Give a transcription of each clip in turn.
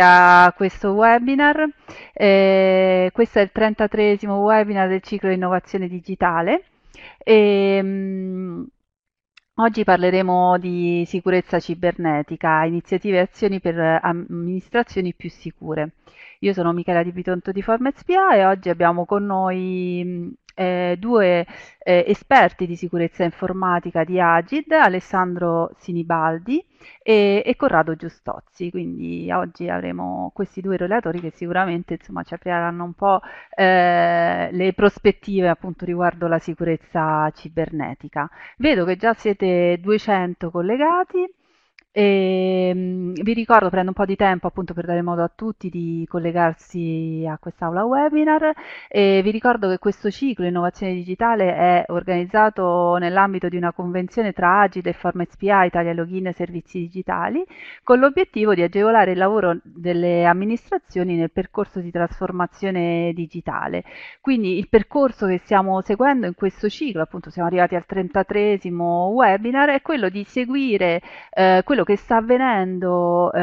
a questo webinar. Eh, questo è il 33 webinar del ciclo innovazione digitale. E, ehm, mh, oggi parleremo di sicurezza cibernetica, iniziative e azioni per amministrazioni più sicure. Io sono Michela Di Pitonto di Forma SPA e oggi abbiamo con noi eh, due eh, esperti di sicurezza informatica di Agid, Alessandro Sinibaldi e, e, Corrado Giustozzi. Quindi oggi avremo questi due relatori che sicuramente insomma, ci apriranno un po' eh, le prospettive appunto riguardo la sicurezza cibernetica. Vedo che già siete 200 collegati. E, ehm, vi ricordo, prendo un po' di tempo appunto per dare modo a tutti di collegarsi a quest'aula webinar. E vi ricordo che questo ciclo Innovazione Digitale è organizzato nell'ambito di una convenzione tra Agile e Forma SPA Italia Login e Servizi Digitali con l'obiettivo di agevolare il lavoro delle amministrazioni nel percorso di trasformazione digitale. Quindi il percorso che stiamo seguendo in questo ciclo, appunto siamo arrivati al 33 webinar, è quello di seguire eh, quello che sta avvenendo eh,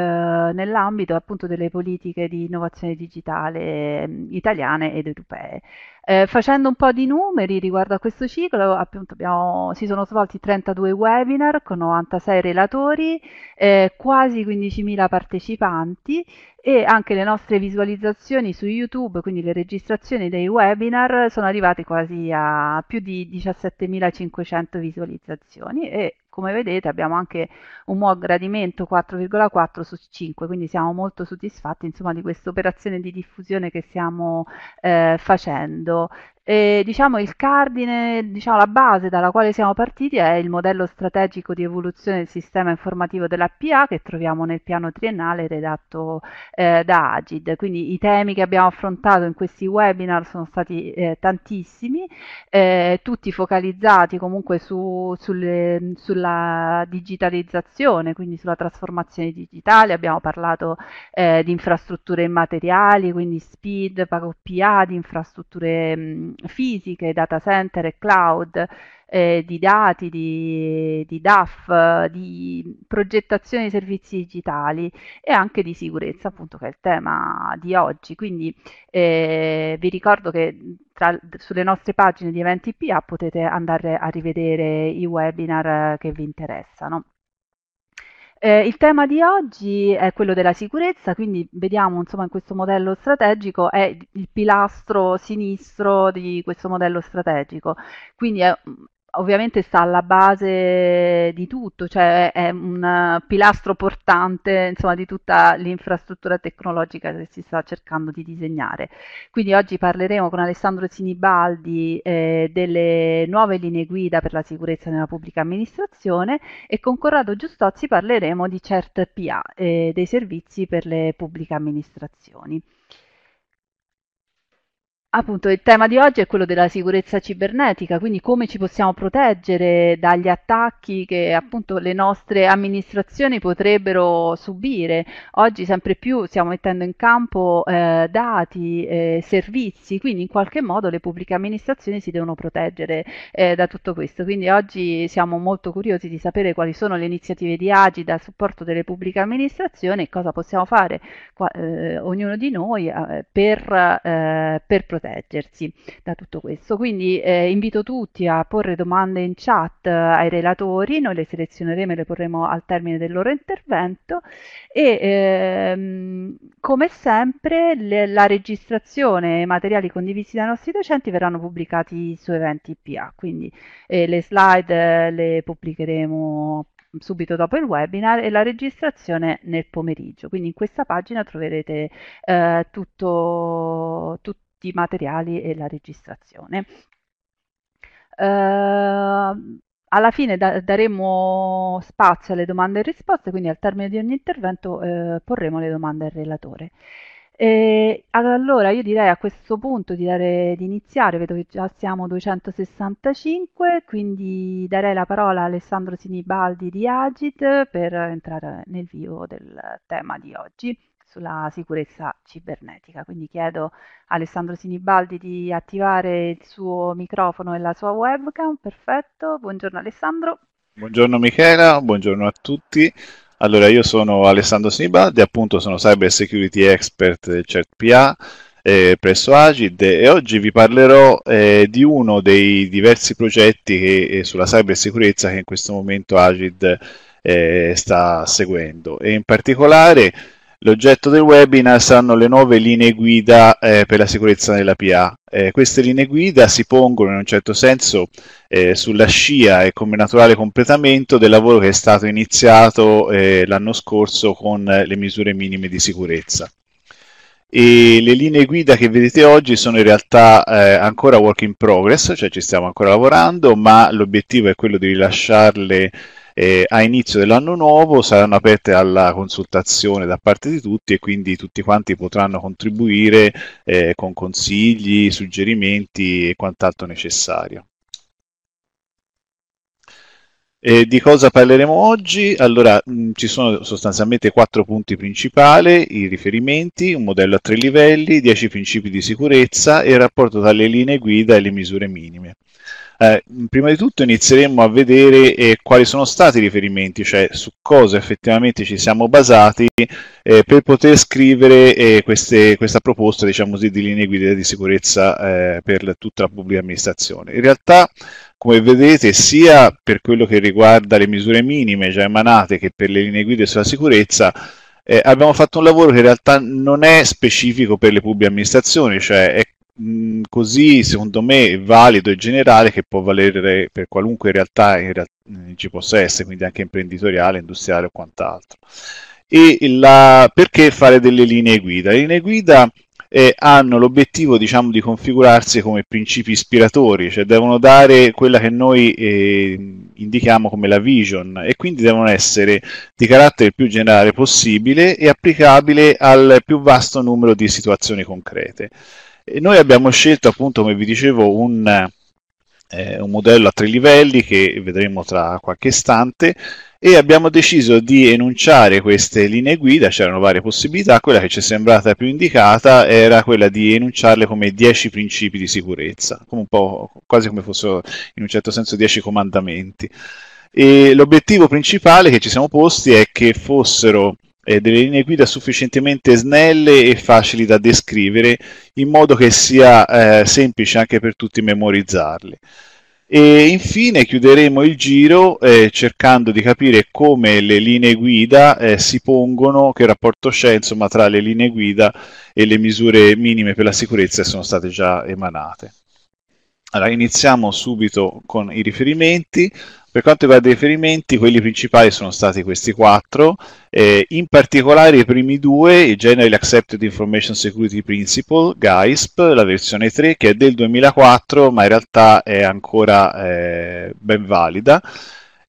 nell'ambito appunto delle politiche di innovazione digitale mh, mm, italiane ed europee. Eh, facendo un po' di numeri riguardo a questo ciclo, appunto abbiamo, si sono svolti 32 webinar con 96 relatori, eh, quasi 15.000 partecipanti e anche le nostre visualizzazioni su YouTube, quindi le registrazioni dei webinar, sono arrivate quasi a più di 17.500 visualizzazioni e come vedete abbiamo anche un buon gradimento 4,4 su 5, quindi siamo molto soddisfatti insomma, di questa operazione di diffusione che stiamo eh, facendo. E, diciamo il cardine, diciamo la base dalla quale siamo partiti è il modello strategico di evoluzione del sistema informativo della PA che troviamo nel piano triennale redatto eh, da Agid. Quindi i temi che abbiamo affrontato in questi webinar sono stati eh, tantissimi, eh, tutti focalizzati comunque su, sulle, sulla digitalizzazione, quindi sulla trasformazione digitale, abbiamo parlato eh, di infrastrutture immateriali, quindi SPID, PA, di infrastrutture mh, fisiche, data center e cloud, eh, di dati, di, di DAF, di progettazione di servizi digitali e anche di sicurezza, appunto, che è il tema di oggi. Quindi eh, vi ricordo che tra, sulle nostre pagine di eventi PA potete andare a rivedere i webinar eh, che vi interessano. Eh, il tema di oggi è quello della sicurezza, quindi vediamo insomma in questo modello strategico è il pilastro sinistro di questo modello strategico, quindi è, ovviamente sta alla base di tutto, cioè è un pilastro portante insomma, di tutta l'infrastruttura tecnologica che si sta cercando di disegnare. Quindi oggi parleremo con Alessandro Sinibaldi eh, delle nuove linee guida per la sicurezza nella pubblica amministrazione e con Corrado Giustozzi parleremo di CERT-PA, eh, dei servizi per le pubbliche amministrazioni. Appunto, il tema di oggi è quello della sicurezza cibernetica, quindi come ci possiamo proteggere dagli attacchi che appunto le nostre amministrazioni potrebbero subire. Oggi sempre più stiamo mettendo in campo eh, dati, eh, servizi, quindi in qualche modo le pubbliche amministrazioni si devono proteggere eh, da tutto questo. Quindi oggi siamo molto curiosi di sapere quali sono le iniziative di Agi a supporto delle pubbliche amministrazioni e cosa possiamo fare qua, eh, ognuno di noi eh, per, eh, per proteggerci proteggersi da tutto questo. Quindi eh, invito tutti a porre domande in chat eh, ai relatori, noi le selezioneremo e le porremo al termine del loro intervento e ehm, come sempre le, la registrazione e i materiali condivisi dai nostri docenti verranno pubblicati su eventi PA, quindi eh, le slide eh, le pubblicheremo subito dopo il webinar e la registrazione nel pomeriggio. Quindi in questa pagina troverete eh, tutto, tut, tutti i materiali e la registrazione. Uh, alla fine da daremo spazio alle domande e risposte, quindi al termine di ogni intervento eh, porremo le domande al relatore. E allora io direi a questo punto di, dare, di, iniziare, vedo che già siamo 265, quindi darei la parola a Alessandro Sinibaldi di Agit per entrare nel vivo del tema di oggi sulla sicurezza cibernetica. Quindi chiedo a Alessandro Sinibaldi di attivare il suo microfono e la sua webcam. Perfetto, buongiorno Alessandro. Buongiorno Michela, buongiorno a tutti. Allora, io sono Alessandro Sinibaldi, appunto sono Cyber Security Expert del CertPA eh, presso Agid e oggi vi parlerò eh, di uno dei diversi progetti che, eh, sulla cybersicurezza che in questo momento Agid eh, sta seguendo e in particolare L'oggetto del webinar saranno le nuove linee guida eh, per la sicurezza della PA. Eh, queste linee guida si pongono in un certo senso eh, sulla scia e come naturale completamento del lavoro che è stato iniziato eh, l'anno scorso con le misure minime di sicurezza. E le linee guida che vedete oggi sono in realtà eh, ancora work in progress, cioè ci stiamo ancora lavorando, ma l'obiettivo è quello di rilasciarle eh, a inizio dell'anno nuovo saranno aperte alla consultazione da parte di tutti e quindi tutti quanti potranno contribuire eh, con consigli, suggerimenti e quant'altro necessario. Eh, di cosa parleremo oggi? Allora, mh, mm, ci sono sostanzialmente quattro punti principali, i riferimenti, un modello a tre livelli, dieci principi di sicurezza e il rapporto tra le linee guida e le misure minime eh, prima di tutto inizieremo a vedere eh, quali sono stati i riferimenti, cioè su cosa effettivamente ci siamo basati eh, per poter scrivere eh, queste, questa proposta diciamo così, di linee guida di sicurezza eh, per tutta la pubblica amministrazione. In realtà, come vedete, sia per quello che riguarda le misure minime già emanate che per le linee guida sulla sicurezza, eh, abbiamo fatto un lavoro che in realtà non è specifico per le pubbliche amministrazioni, cioè è Mm, così secondo me valido e generale che può valere per qualunque realtà in realtà eh, ci possa essere, quindi anche imprenditoriale, industriale o quant'altro. E la, perché fare delle linee guida? Le linee guida eh, hanno l'obiettivo diciamo, di configurarsi come principi ispiratori, cioè devono dare quella che noi eh, indichiamo come la vision e quindi devono essere di carattere più generale possibile e applicabile al più vasto numero di situazioni concrete. E noi abbiamo scelto, appunto, come vi dicevo, un, eh, un modello a tre livelli che vedremo tra qualche istante e abbiamo deciso di enunciare queste linee guida, c'erano varie possibilità, quella che ci è sembrata più indicata era quella di enunciarle come 10 principi di sicurezza, come un po', quasi come fossero in un certo senso 10 comandamenti. E l'obiettivo principale che ci siamo posti è che fossero eh, delle linee guida sufficientemente snelle e facili da descrivere in modo che sia eh, semplice anche per tutti memorizzarle. E infine chiuderemo il giro eh, cercando di capire come le linee guida eh, si pongono, che rapporto c'è insomma, tra le linee guida e le misure minime per la sicurezza che sono state già emanate. Allora, iniziamo subito con i riferimenti. Per quanto riguarda i riferimenti, quelli principali sono stati questi quattro, eh, in particolare i primi due, il General Accepted Information Security Principle, GISP, la versione 3, che è del 2004, ma in realtà è ancora eh, ben valida.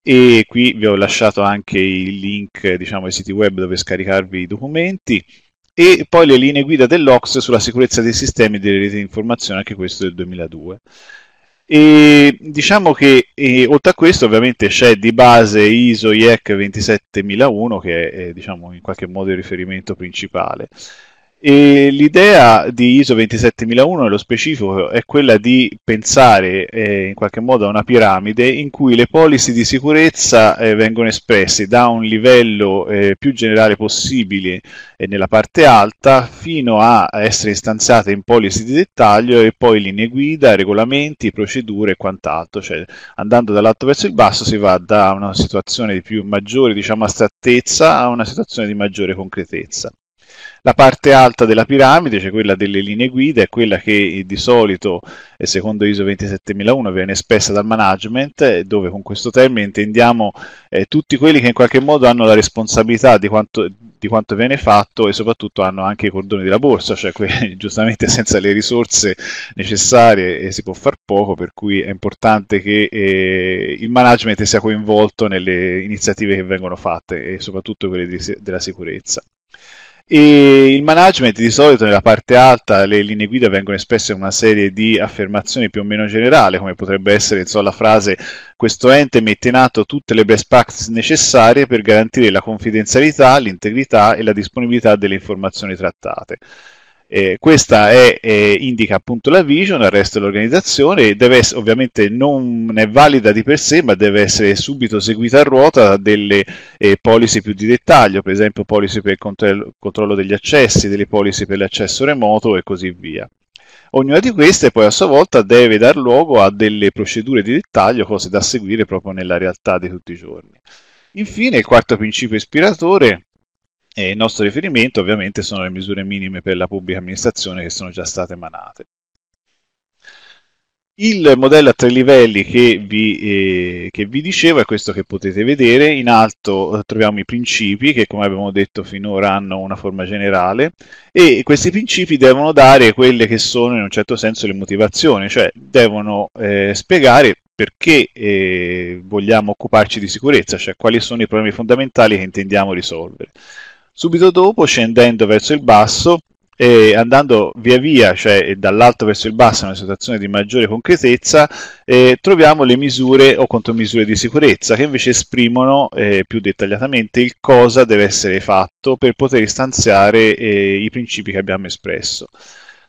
E qui vi ho lasciato anche il link diciamo, ai siti web dove scaricarvi i documenti e poi le linee guida dell'Ox sulla sicurezza dei sistemi e delle reti di informazione, anche questo del 2002. E diciamo che e, oltre a questo, ovviamente c'è di base ISO IEC 27001 che è, è eh, diciamo in qualche modo il riferimento principale. E l'idea di ISO 27001 nello specifico è quella di pensare eh, in qualche modo a una piramide in cui le policy di sicurezza eh, vengono espresse da un livello eh, più generale possibile eh, nella parte alta fino a essere istanziate in policy di dettaglio e poi linee guida, regolamenti, procedure e quant'altro, cioè andando dall'alto verso il basso si va da una situazione di più maggiore diciamo astrattezza a una situazione di maggiore concretezza. La parte alta della piramide, cioè quella delle linee guida, è quella che di solito, eh, secondo ISO 27001, viene espressa dal management, eh, dove con questo termine intendiamo eh, tutti quelli che in qualche modo hanno la responsabilità di quanto, di quanto viene fatto e soprattutto hanno anche i cordoni della borsa, cioè que- giustamente senza le risorse necessarie eh, si può far poco, per cui è importante che eh, il management sia coinvolto nelle iniziative che vengono fatte e soprattutto quelle di, della sicurezza. E il management di solito nella parte alta le linee guida vengono espresse in una serie di affermazioni più o meno generali, come potrebbe essere insomma, la frase questo ente mette in atto tutte le best practices necessarie per garantire la confidenzialità, l'integrità e la disponibilità delle informazioni trattate. Eh, questa è, eh, indica appunto la vision il resto dell'organizzazione, deve essere, ovviamente non è valida di per sé, ma deve essere subito seguita a ruota delle eh, policy più di dettaglio, per esempio policy per il contro- controllo degli accessi, delle policy per l'accesso remoto e così via. Ognuna di queste poi a sua volta deve dar luogo a delle procedure di dettaglio, cose da seguire proprio nella realtà di tutti i giorni. Infine, il quarto principio ispiratore e il nostro riferimento ovviamente sono le misure minime per la pubblica amministrazione che sono già state emanate. Il modello a tre livelli che vi, eh, che vi, dicevo è questo che potete vedere, in alto troviamo i principi che come abbiamo detto finora hanno una forma generale e questi principi devono dare quelle che sono in un certo senso le motivazioni, cioè devono eh, spiegare perché eh, vogliamo occuparci di sicurezza, cioè quali sono i problemi fondamentali che intendiamo risolvere subito dopo scendendo verso il basso e andando via via, cioè dall'alto verso il basso, in una situazione di maggiore concretezza, eh, troviamo le misure o contromisure di sicurezza che invece esprimono eh, più dettagliatamente il cosa deve essere fatto per poter istanziare eh, i principi che abbiamo espresso.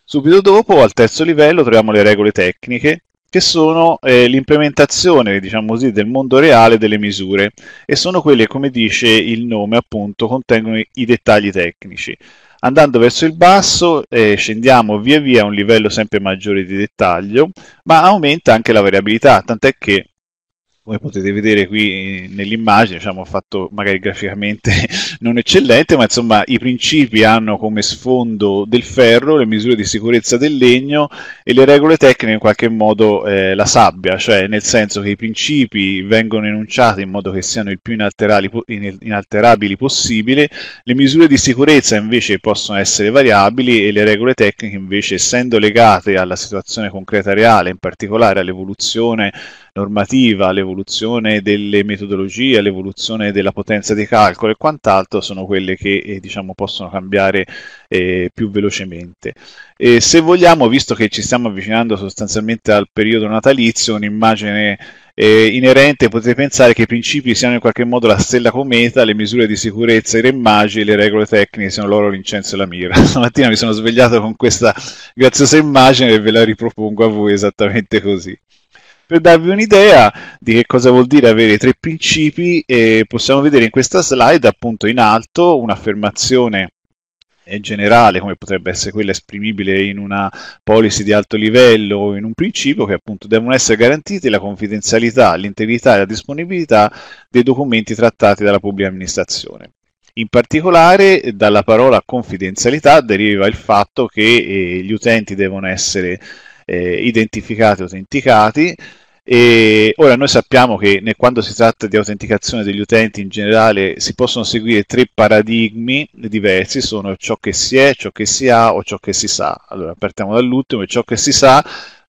Subito dopo, al terzo livello, troviamo le regole tecniche che sono eh, l'implementazione, diciamo così, del mondo reale delle misure e sono quelle, come dice il nome, appunto, contengono i, i dettagli tecnici. Andando verso il basso eh, scendiamo via via a un livello sempre maggiore di dettaglio, ma aumenta anche la variabilità, tant'è che come potete vedere qui eh, nell'immagine, diciamo, fatto magari graficamente non eccellente, ma insomma i principi hanno come sfondo del ferro, le misure di sicurezza del legno e le regole tecniche in qualche modo eh, la sabbia, cioè nel senso che i principi vengono enunciati in modo che siano il più inalterabili possibile, le misure di sicurezza invece possono essere variabili e le regole tecniche invece essendo legate alla situazione concreta reale, in particolare all'evoluzione normativa, l'evoluzione delle metodologie, l'evoluzione della potenza di calcolo e quant'altro sono quelle che eh, diciamo, possono cambiare eh, più velocemente. E se vogliamo, visto che ci stiamo avvicinando sostanzialmente al periodo natalizio, un'immagine eh, inerente potete pensare che i principi siano in qualche modo la stella cometa, le misure di sicurezza, i remmaggi le regole tecniche siano l'oro, l'incenso e la mira. Stamattina mi sono svegliato con questa graziosa immagine e ve la ripropongo a voi esattamente così per darvi un'idea di che cosa vuol dire avere i tre principi, possiamo vedere in questa slide appunto in alto un'affermazione eh, generale, come potrebbe essere quella esprimibile in una policy di alto livello o in un principio, che appunto devono essere garantiti la confidenzialità, l'integrità e la disponibilità dei documenti trattati dalla pubblica amministrazione. In particolare dalla parola confidenzialità deriva il fatto che eh, gli utenti devono essere eh, identificati, autenticati. E ora noi sappiamo che nel, quando si tratta di autenticazione degli utenti in generale si possono seguire tre paradigmi diversi, sono ciò che si è, ciò che si ha o ciò che si sa. Allora partiamo dall'ultimo, ciò che si sa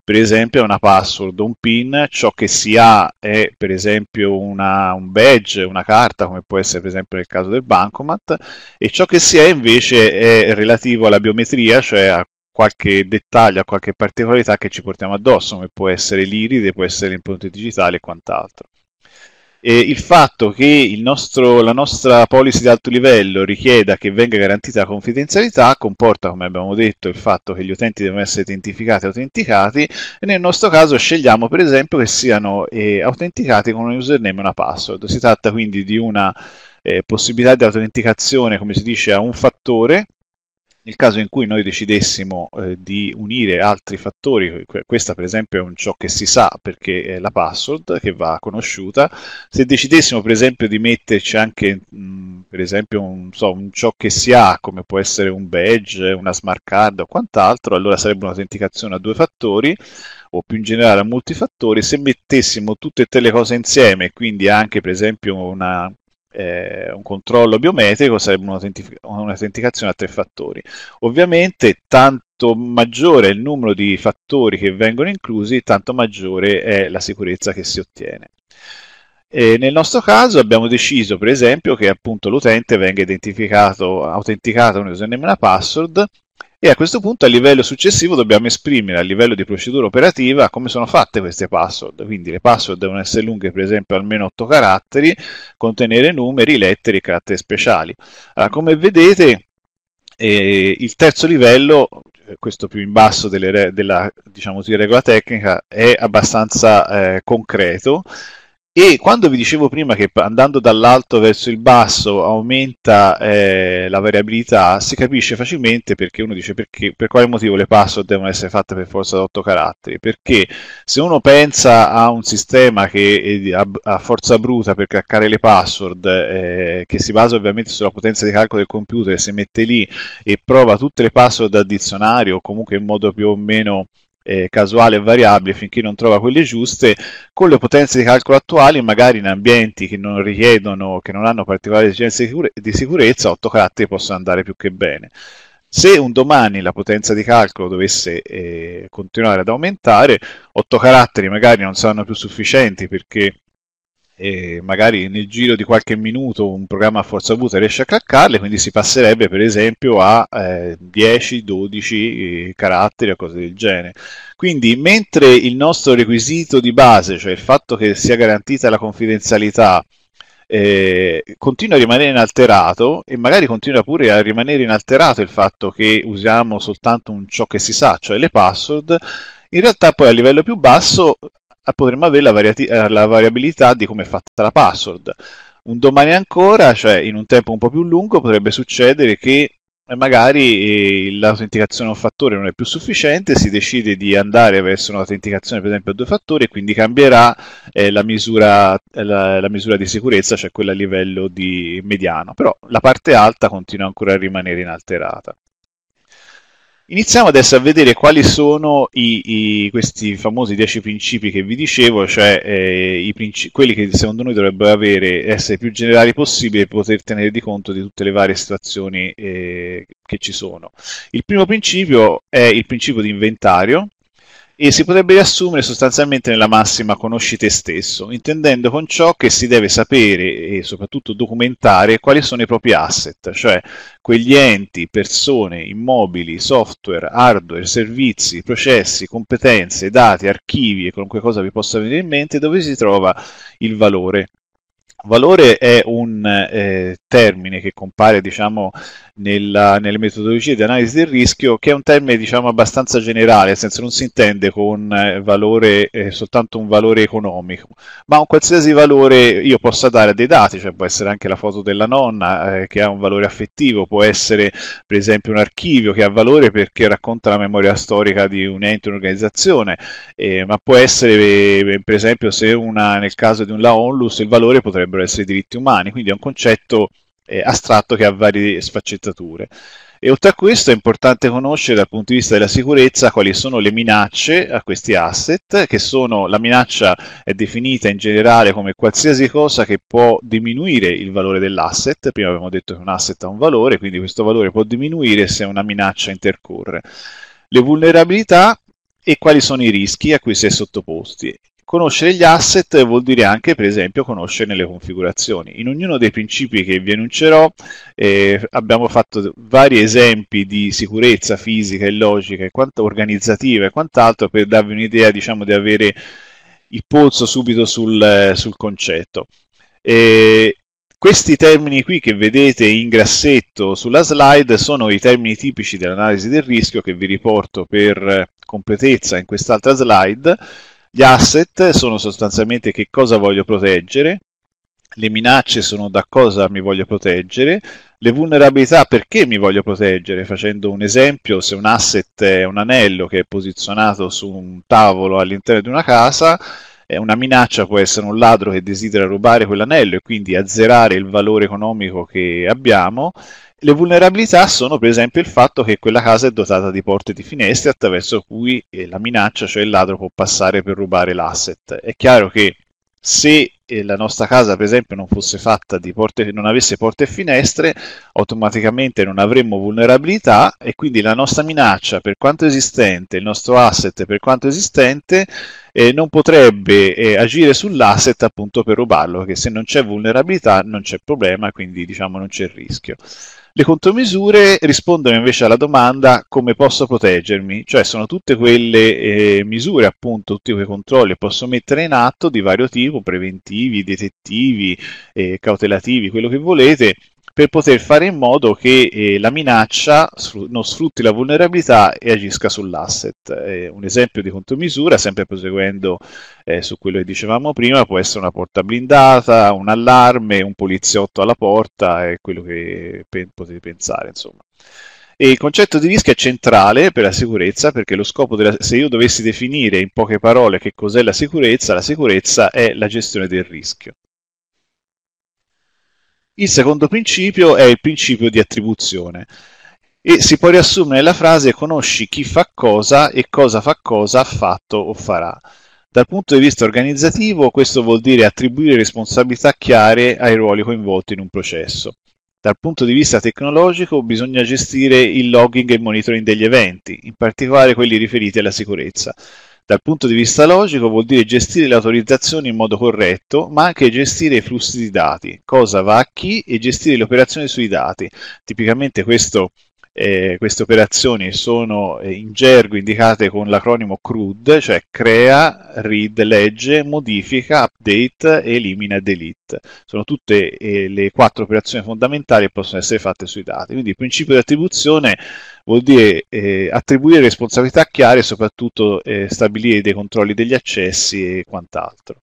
per esempio è una password, un PIN, ciò che si ha è per esempio una, un badge, una carta, come può essere per esempio nel caso del bancomat, e ciò che si è invece è relativo alla biometria, cioè a qualche dettaglio, qualche particolarità che ci portiamo addosso, come può essere l'iride, può essere l'impronta digitale e quant'altro. E il fatto che il nostro, la nostra policy di alto livello richieda che venga garantita la confidenzialità comporta, come abbiamo detto, il fatto che gli utenti devono essere identificati e autenticati e nel nostro caso scegliamo per esempio che siano eh, autenticati con un username e una password. Si tratta quindi di una eh, possibilità di autenticazione, come si dice, a un fattore nel caso in cui noi decidessimo eh, di unire altri fattori, questa per esempio è un ciò che si sa perché è la password che va conosciuta, se decidessimo per esempio di metterci anche mh, per esempio un, so, un, ciò che si ha come può essere un badge, una smart card o quant'altro, allora sarebbe un'autenticazione a due fattori o più in generale a multifattori, se mettessimo tutte e tre le cose insieme, quindi anche per esempio una eh, un controllo biometrico sarebbe un'autenticazione a tre fattori. Ovviamente tanto maggiore è il numero di fattori che vengono inclusi, tanto maggiore è la sicurezza che si ottiene. E nel nostro caso abbiamo deciso, per esempio, che appunto, l'utente venga identificato, autenticato con username e una password e a questo punto a livello successivo dobbiamo esprimere a livello di procedura operativa come sono fatte queste password. Quindi le password devono essere lunghe per esempio almeno 8 caratteri, contenere numeri, lettere e caratteri speciali. Allora, come vedete eh, il terzo livello, eh, questo più in basso delle, della diciamo, regola tecnica, è abbastanza eh, concreto e quando vi dicevo prima che andando dall'alto verso il basso aumenta eh, la variabilità, si capisce facilmente perché uno dice perché, per quale motivo le password devono essere fatte per forza da 8 caratteri. Perché se uno pensa a un sistema che a, forza bruta per craccare le password, eh, che si basa ovviamente sulla potenza di calcolo del computer, si mette lì e prova tutte le password a dizionario, comunque in modo più o meno eh, casuale e variabile finché non trova quelle giuste, con le potenze di calcolo attuali, magari in ambienti che non richiedono, che non hanno particolari esigenze di sicurezza, 8 caratteri possono andare più che bene. Se un domani la potenza di calcolo dovesse eh, continuare ad aumentare, 8 caratteri magari non saranno più sufficienti perché e magari nel giro di qualche minuto un programma a forza avuta riesce a craccarle, quindi si passerebbe per esempio a eh, 10-12 eh, caratteri o cose del genere. Quindi mentre il nostro requisito di base, cioè il fatto che sia garantita la confidenzialità, eh, continua a rimanere inalterato e magari continua pure a rimanere inalterato il fatto che usiamo soltanto un ciò che si sa, cioè le password, in realtà poi a livello più basso eh, potremmo avere la, variati- eh, la variabilità di come è fatta la password. Un domani ancora, cioè in un tempo un po' più lungo, potrebbe succedere che eh, magari l'autenticazione a un fattore non è più sufficiente, si decide di andare verso un'autenticazione per esempio a due fattori e quindi cambierà eh, la, misura, la, la, misura, di sicurezza, cioè quella a livello di mediano, però la parte alta continua ancora a rimanere inalterata. Iniziamo adesso a vedere quali sono i, i, questi famosi 10 principi che vi dicevo, cioè eh, principi, quelli che secondo noi dovrebbero avere, essere più generali possibile e poter tenere di conto di tutte le varie situazioni eh, che ci sono. Il primo principio è il principio di inventario, e si potrebbe riassumere sostanzialmente nella massima conosci te stesso, intendendo con ciò che si deve sapere e soprattutto documentare quali sono i propri asset, cioè quegli enti, persone, immobili, software, hardware, servizi, processi, competenze, dati, archivi e qualunque cosa vi possa venire in mente dove si trova il valore Valore è un eh, termine che compare diciamo, nella, nelle metodologie di analisi del rischio, che è un termine diciamo, abbastanza generale, nel senso non si intende con eh, valore, eh, soltanto un valore economico, ma un qualsiasi valore io possa dare a dei dati, cioè può essere anche la foto della nonna eh, che ha un valore affettivo, può essere per esempio un archivio che ha valore perché racconta la memoria storica di un ente, un'organizzazione, eh, ma può essere per esempio se una, nel caso di un La Onlus il valore potrebbe dovrebbero essere i diritti umani, quindi è un concetto eh, astratto che ha varie sfaccettature. E oltre a questo è importante conoscere dal punto di vista della sicurezza quali sono le minacce a questi asset, che sono la minaccia è definita in generale come qualsiasi cosa che può diminuire il valore dell'asset, prima abbiamo detto che un asset ha un valore, quindi questo valore può diminuire se una minaccia intercorre. Le vulnerabilità e quali sono i rischi a cui si è sottoposti. Conoscere gli asset vuol dire anche, per esempio, conoscere le configurazioni. In ognuno dei principi che vi annuncerò eh, abbiamo fatto vari esempi di sicurezza fisica e logica, e quanto organizzativa e quant'altro, per darvi un'idea, diciamo, di avere il polso subito sul, sul concetto. E questi termini qui che vedete in grassetto sulla slide sono i termini tipici dell'analisi del rischio che vi riporto per completezza in quest'altra slide gli asset sono sostanzialmente che cosa voglio proteggere, le minacce sono da cosa mi voglio proteggere, le vulnerabilità perché mi voglio proteggere. Facendo un esempio, se un asset è un anello che è posizionato su un tavolo all'interno di una casa, eh, una minaccia può essere un ladro che desidera rubare quell'anello e quindi azzerare il valore economico che abbiamo le vulnerabilità sono per esempio il fatto che quella casa è dotata di porte e di finestre attraverso cui eh, la minaccia, cioè il ladro, può passare per rubare l'asset. È chiaro che se eh, la nostra casa, per esempio, non fosse fatta di porte, non avesse porte e finestre, automaticamente non avremmo vulnerabilità e quindi la nostra minaccia, per quanto esistente, il nostro asset, per quanto esistente, eh, non potrebbe eh, agire sull'asset appunto per rubarlo, perché se non c'è vulnerabilità non c'è problema, quindi diciamo non c'è il rischio. Le contromisure rispondono invece alla domanda come posso proteggermi, cioè sono tutte quelle eh, misure, appunto, tutti quei controlli che posso mettere in atto di vario tipo, preventivi, detettivi, eh, cautelativi, quello che volete, per poter fare in modo che eh, la minaccia sfr- non sfrutti la vulnerabilità e agisca sull'asset. Eh, un esempio di contromisura, sempre proseguendo eh, su quello che dicevamo prima, può essere una porta blindata, un allarme, un poliziotto alla porta, è quello che pe- potete pensare, insomma. E il concetto di rischio è centrale per la sicurezza perché lo scopo della... se io dovessi definire in poche parole che cos'è la sicurezza, la sicurezza è la gestione del rischio. Il secondo principio è il principio di attribuzione e si può riassumere la frase conosci chi fa cosa e cosa fa cosa ha fatto o farà. Dal punto di vista organizzativo questo vuol dire attribuire responsabilità chiare ai ruoli coinvolti in un processo. Dal punto di vista tecnologico bisogna gestire il logging e il monitoring degli eventi, in particolare quelli riferiti alla sicurezza. Dal punto di vista logico vuol dire gestire le autorizzazioni in modo corretto, ma anche gestire i flussi di dati, cosa va a chi e gestire le operazioni sui dati. Tipicamente questo eh, queste operazioni sono eh, in gergo indicate con l'acronimo CRUD, cioè crea, read, legge, modifica, update, elimina, delete. Sono tutte eh, le quattro operazioni fondamentali che possono essere fatte sui dati. Quindi il principio di attribuzione vuol dire eh, attribuire responsabilità chiare e soprattutto eh, stabilire dei controlli degli accessi e quant'altro.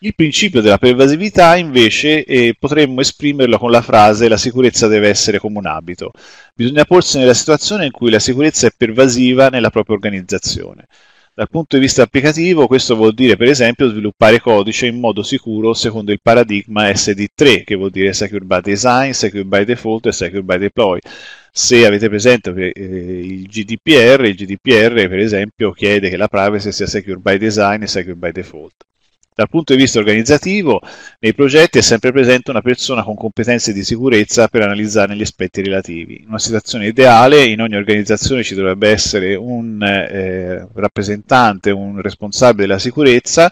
Il principio della pervasività invece eh, potremmo esprimerlo con la frase la sicurezza deve essere come un abito. Bisogna porsi nella situazione in cui la sicurezza è pervasiva nella propria organizzazione. Dal punto di vista applicativo questo vuol dire per esempio sviluppare codice in modo sicuro secondo il paradigma SD3 che vuol dire Secure by Design, Secure by Default e Secure by Deploy. Se avete presente eh, il GDPR, il GDPR per esempio chiede che la privacy sia Secure by Design e Secure by Default. Dal punto di vista organizzativo, nei progetti è sempre presente una persona con competenze di sicurezza per analizzare gli aspetti relativi. In una situazione ideale, in ogni organizzazione ci dovrebbe essere un eh, rappresentante, un responsabile della sicurezza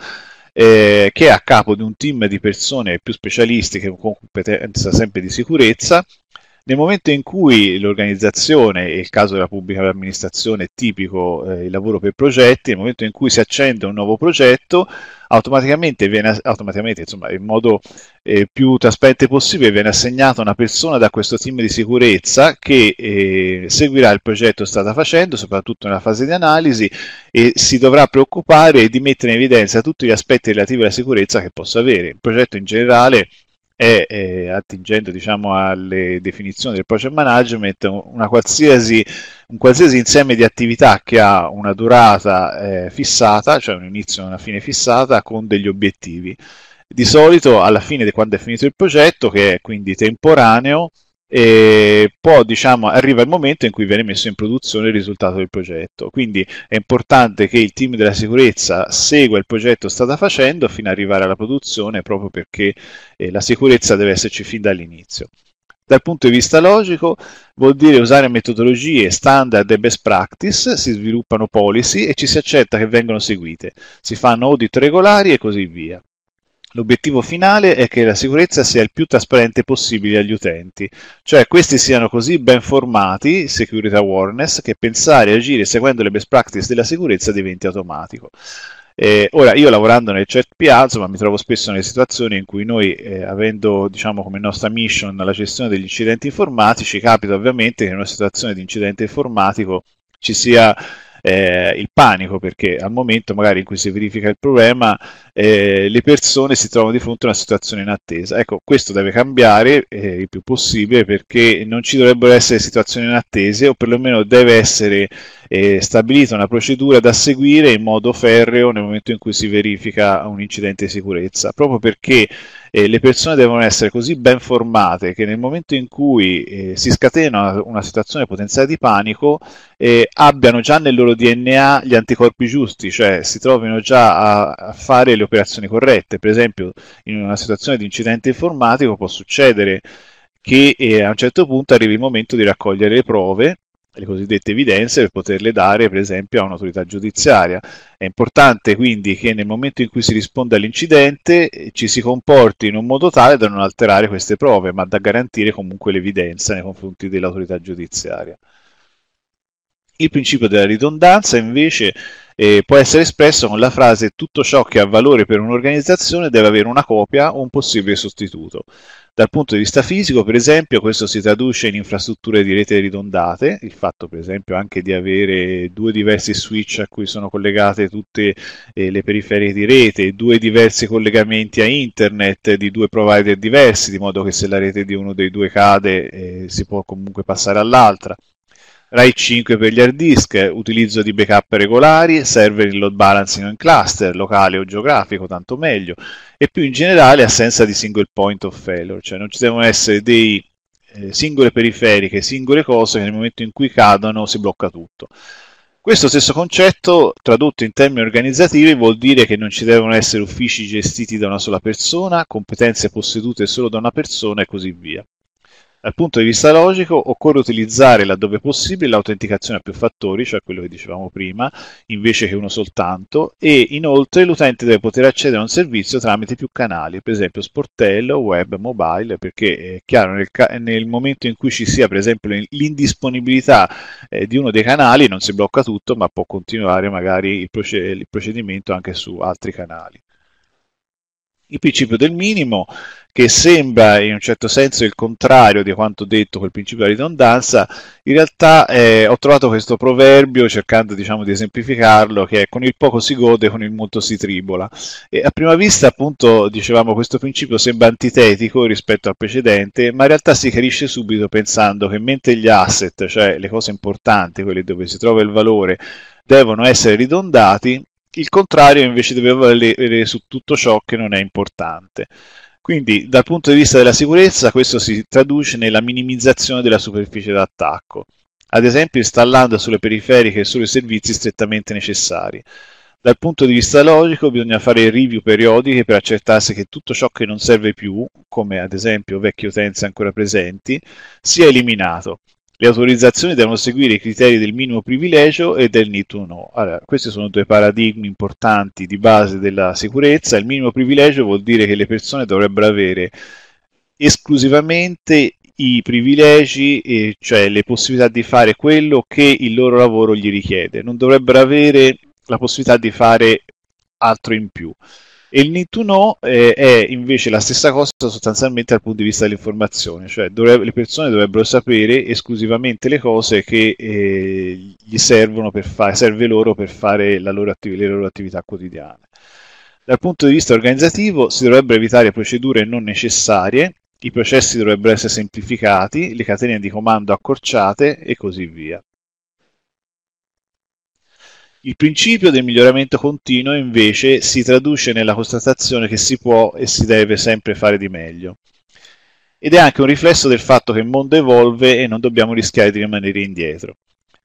eh, che è a capo di un team di persone più specialistiche con competenza sempre di sicurezza nel momento in cui l'organizzazione, e il caso della pubblica amministrazione è tipico eh, il lavoro per progetti, nel momento in cui si accende un nuovo progetto, automaticamente viene automaticamente, insomma, in modo eh, più trasparente possibile viene assegnata una persona da questo team di sicurezza che eh, seguirà il progetto che facendo, soprattutto nella fase di analisi e si dovrà preoccupare di mettere in evidenza tutti gli aspetti relativi alla sicurezza che possa avere. Il progetto in generale è, è attingendo diciamo, alle definizioni del project management qualsiasi, un qualsiasi insieme di attività che ha una durata eh, fissata, cioè un inizio e una fine fissata, con degli obiettivi. Di solito alla fine, quando è finito il progetto, che è quindi temporaneo, e poi diciamo, arriva il momento in cui viene messo in produzione il risultato del progetto. Quindi è importante che il team della sicurezza segua il progetto stata facendo fino ad arrivare alla produzione, proprio perché eh, la sicurezza deve esserci fin dall'inizio. Dal punto di vista logico, vuol dire usare metodologie standard e best practice, si sviluppano policy e ci si accetta che vengano seguite, si fanno audit regolari e così via. L'obiettivo finale è che la sicurezza sia il più trasparente possibile agli utenti, cioè questi siano così ben formati, security awareness, che pensare e agire seguendo le best practice della sicurezza diventi automatico. Eh, ora, io lavorando nel CertPA, insomma, mi trovo spesso nelle situazioni in cui noi, eh, avendo diciamo, come nostra mission la gestione degli incidenti informatici, capita ovviamente che in una situazione di incidente informatico ci sia eh, il panico, perché al momento magari in cui si verifica il problema eh, le persone si trovano di fronte a una situazione inattesa. Ecco, questo deve cambiare eh, il più possibile perché non ci dovrebbero essere situazioni inattese o perlomeno deve essere eh, stabilita una procedura da seguire in modo ferreo nel momento in cui si verifica un incidente di sicurezza, proprio perché eh, le persone devono essere così ben formate che nel momento in cui eh, si scatena una, una, situazione potenziale di panico eh, abbiano già nel loro DNA gli anticorpi giusti, cioè si trovino già a, a, fare le operazioni corrette. Per esempio, in una situazione di incidente informatico può succedere che eh, a un certo punto arrivi il momento di raccogliere le prove le cosiddette evidenze per poterle dare per esempio a un'autorità giudiziaria. È importante quindi che nel momento in cui si risponde all'incidente eh, ci si comporti in un modo tale da non alterare queste prove, ma da garantire comunque l'evidenza nei confronti dell'autorità giudiziaria. Il principio della ridondanza invece eh, può essere espresso con la frase tutto ciò che ha valore per un'organizzazione deve avere una copia o un possibile sostituto. Dal punto di vista fisico, per esempio, questo si traduce in infrastrutture di rete ridondate, il fatto per esempio anche di avere due diversi switch a cui sono collegate tutte eh, le periferie di rete, due diversi collegamenti a internet di due provider diversi, di modo che se la rete di uno dei due cade eh, si può comunque passare all'altra. RAI 5 per gli hard disk, utilizzo di backup regolari, server in load balancing in cluster, locale o geografico, tanto meglio, e più in generale assenza di single point of failure, cioè non ci devono essere dei eh, singole periferiche, singole cose che nel momento in cui cadono si blocca tutto. Questo stesso concetto, tradotto in termini organizzativi, vuol dire che non ci devono essere uffici gestiti da una sola persona, competenze possedute solo da una persona e così via. Dal punto di vista logico, occorre utilizzare laddove possibile l'autenticazione a più fattori, cioè quello che dicevamo prima, invece che uno soltanto, e inoltre l'utente deve poter accedere a un servizio tramite più canali, per esempio sportello, web, mobile, perché eh, è chiaro, nel, nel momento in cui ci sia per esempio l'indisponibilità eh, di uno dei canali non si blocca tutto, ma può continuare magari il, proced il procedimento anche su altri canali. Il principio del minimo che sembra in un certo senso il contrario di quanto detto col principio della ridondanza, in realtà eh, ho trovato questo proverbio cercando diciamo, di esemplificarlo che è con il poco si gode, con il molto si tribola. E a prima vista appunto dicevamo questo principio sembra antitetico rispetto al precedente, ma in realtà si chiarisce subito pensando che mentre gli asset, cioè le cose importanti, quelle dove si trova il valore, devono essere ridondati, il contrario invece deve valere su tutto ciò che non è importante. Quindi dal punto di vista della sicurezza questo si traduce nella minimizzazione della superficie d'attacco, ad esempio installando sulle periferiche solo i servizi strettamente necessari. Dal punto di vista logico bisogna fare review periodiche per accertarsi che tutto ciò che non serve più, come ad esempio vecchie utenze ancora presenti, sia eliminato le autorizzazioni devono seguire i criteri del minimo privilegio e del need to know. Allora, questi sono due paradigmi importanti di base della sicurezza. Il minimo privilegio vuol dire che le persone dovrebbero avere esclusivamente i privilegi, cioè le possibilità di fare quello che il loro lavoro gli richiede, non dovrebbero avere la possibilità di fare altro in più. E il need to know eh, è invece la stessa cosa sostanzialmente dal punto di vista dell'informazione, cioè dovrebbe, le persone dovrebbero sapere esclusivamente le cose che eh, gli servono per fa- serve loro per fare loro attiv- le loro attività quotidiane. Dal punto di vista organizzativo si dovrebbero evitare procedure non necessarie, i processi dovrebbero essere semplificati, le catene di comando accorciate e così via. Il principio del miglioramento continuo invece si traduce nella constatazione che si può e si deve sempre fare di meglio. Ed è anche un riflesso del fatto che il mondo evolve e non dobbiamo rischiare di rimanere indietro.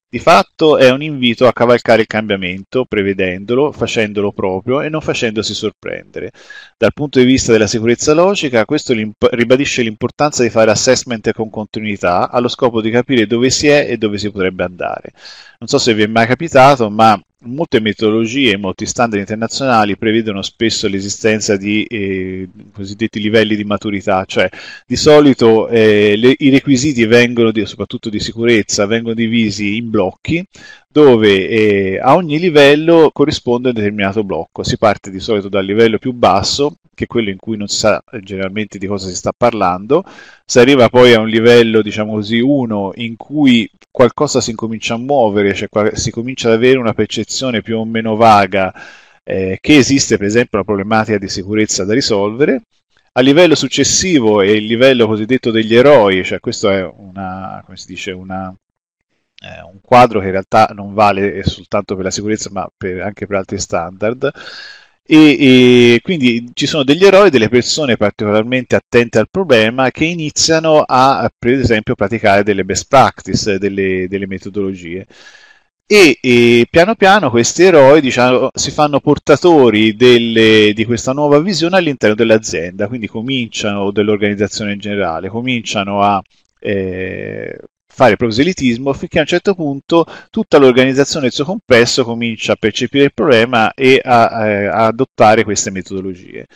Di fatto è un invito a cavalcare il cambiamento, prevedendolo, facendolo proprio e non facendosi sorprendere. Dal punto di vista della sicurezza logica, questo ribadisce l'importanza di fare assessment con continuità allo scopo di capire dove si è e dove si potrebbe andare. Non so se vi è mai capitato, ma Molte metodologie e molti standard internazionali prevedono spesso l'esistenza di eh, cosiddetti livelli di maturità, cioè di solito eh, le, i requisiti vengono, di, soprattutto di sicurezza, vengono divisi in blocchi dove eh, a ogni livello corrisponde un determinato blocco. Si parte di solito dal livello più basso che è quello in cui non si sa eh, generalmente di cosa si sta parlando, si arriva poi a un livello, diciamo così, uno in cui qualcosa si comincia a muovere, cioè si comincia ad avere una percezione più o meno vaga eh, che esiste per esempio una problematica di sicurezza da risolvere, a livello successivo è il livello cosiddetto degli eroi, cioè questo è una, dice, una, eh, un quadro che in realtà non vale soltanto per la sicurezza ma per, anche per altri standard, e, e, quindi ci sono degli eroi, delle persone particolarmente attente al problema che iniziano a, per esempio, praticare delle best practice, delle, delle metodologie. E, e, piano piano questi eroi diciamo, si fanno portatori delle, di questa nuova visione all'interno dell'azienda, quindi cominciano, dell'organizzazione in generale, cominciano a eh, fare proselitismo finché a un certo punto tutta l'organizzazione nel suo complesso comincia a percepire il problema e a, eh, a adottare queste metodologie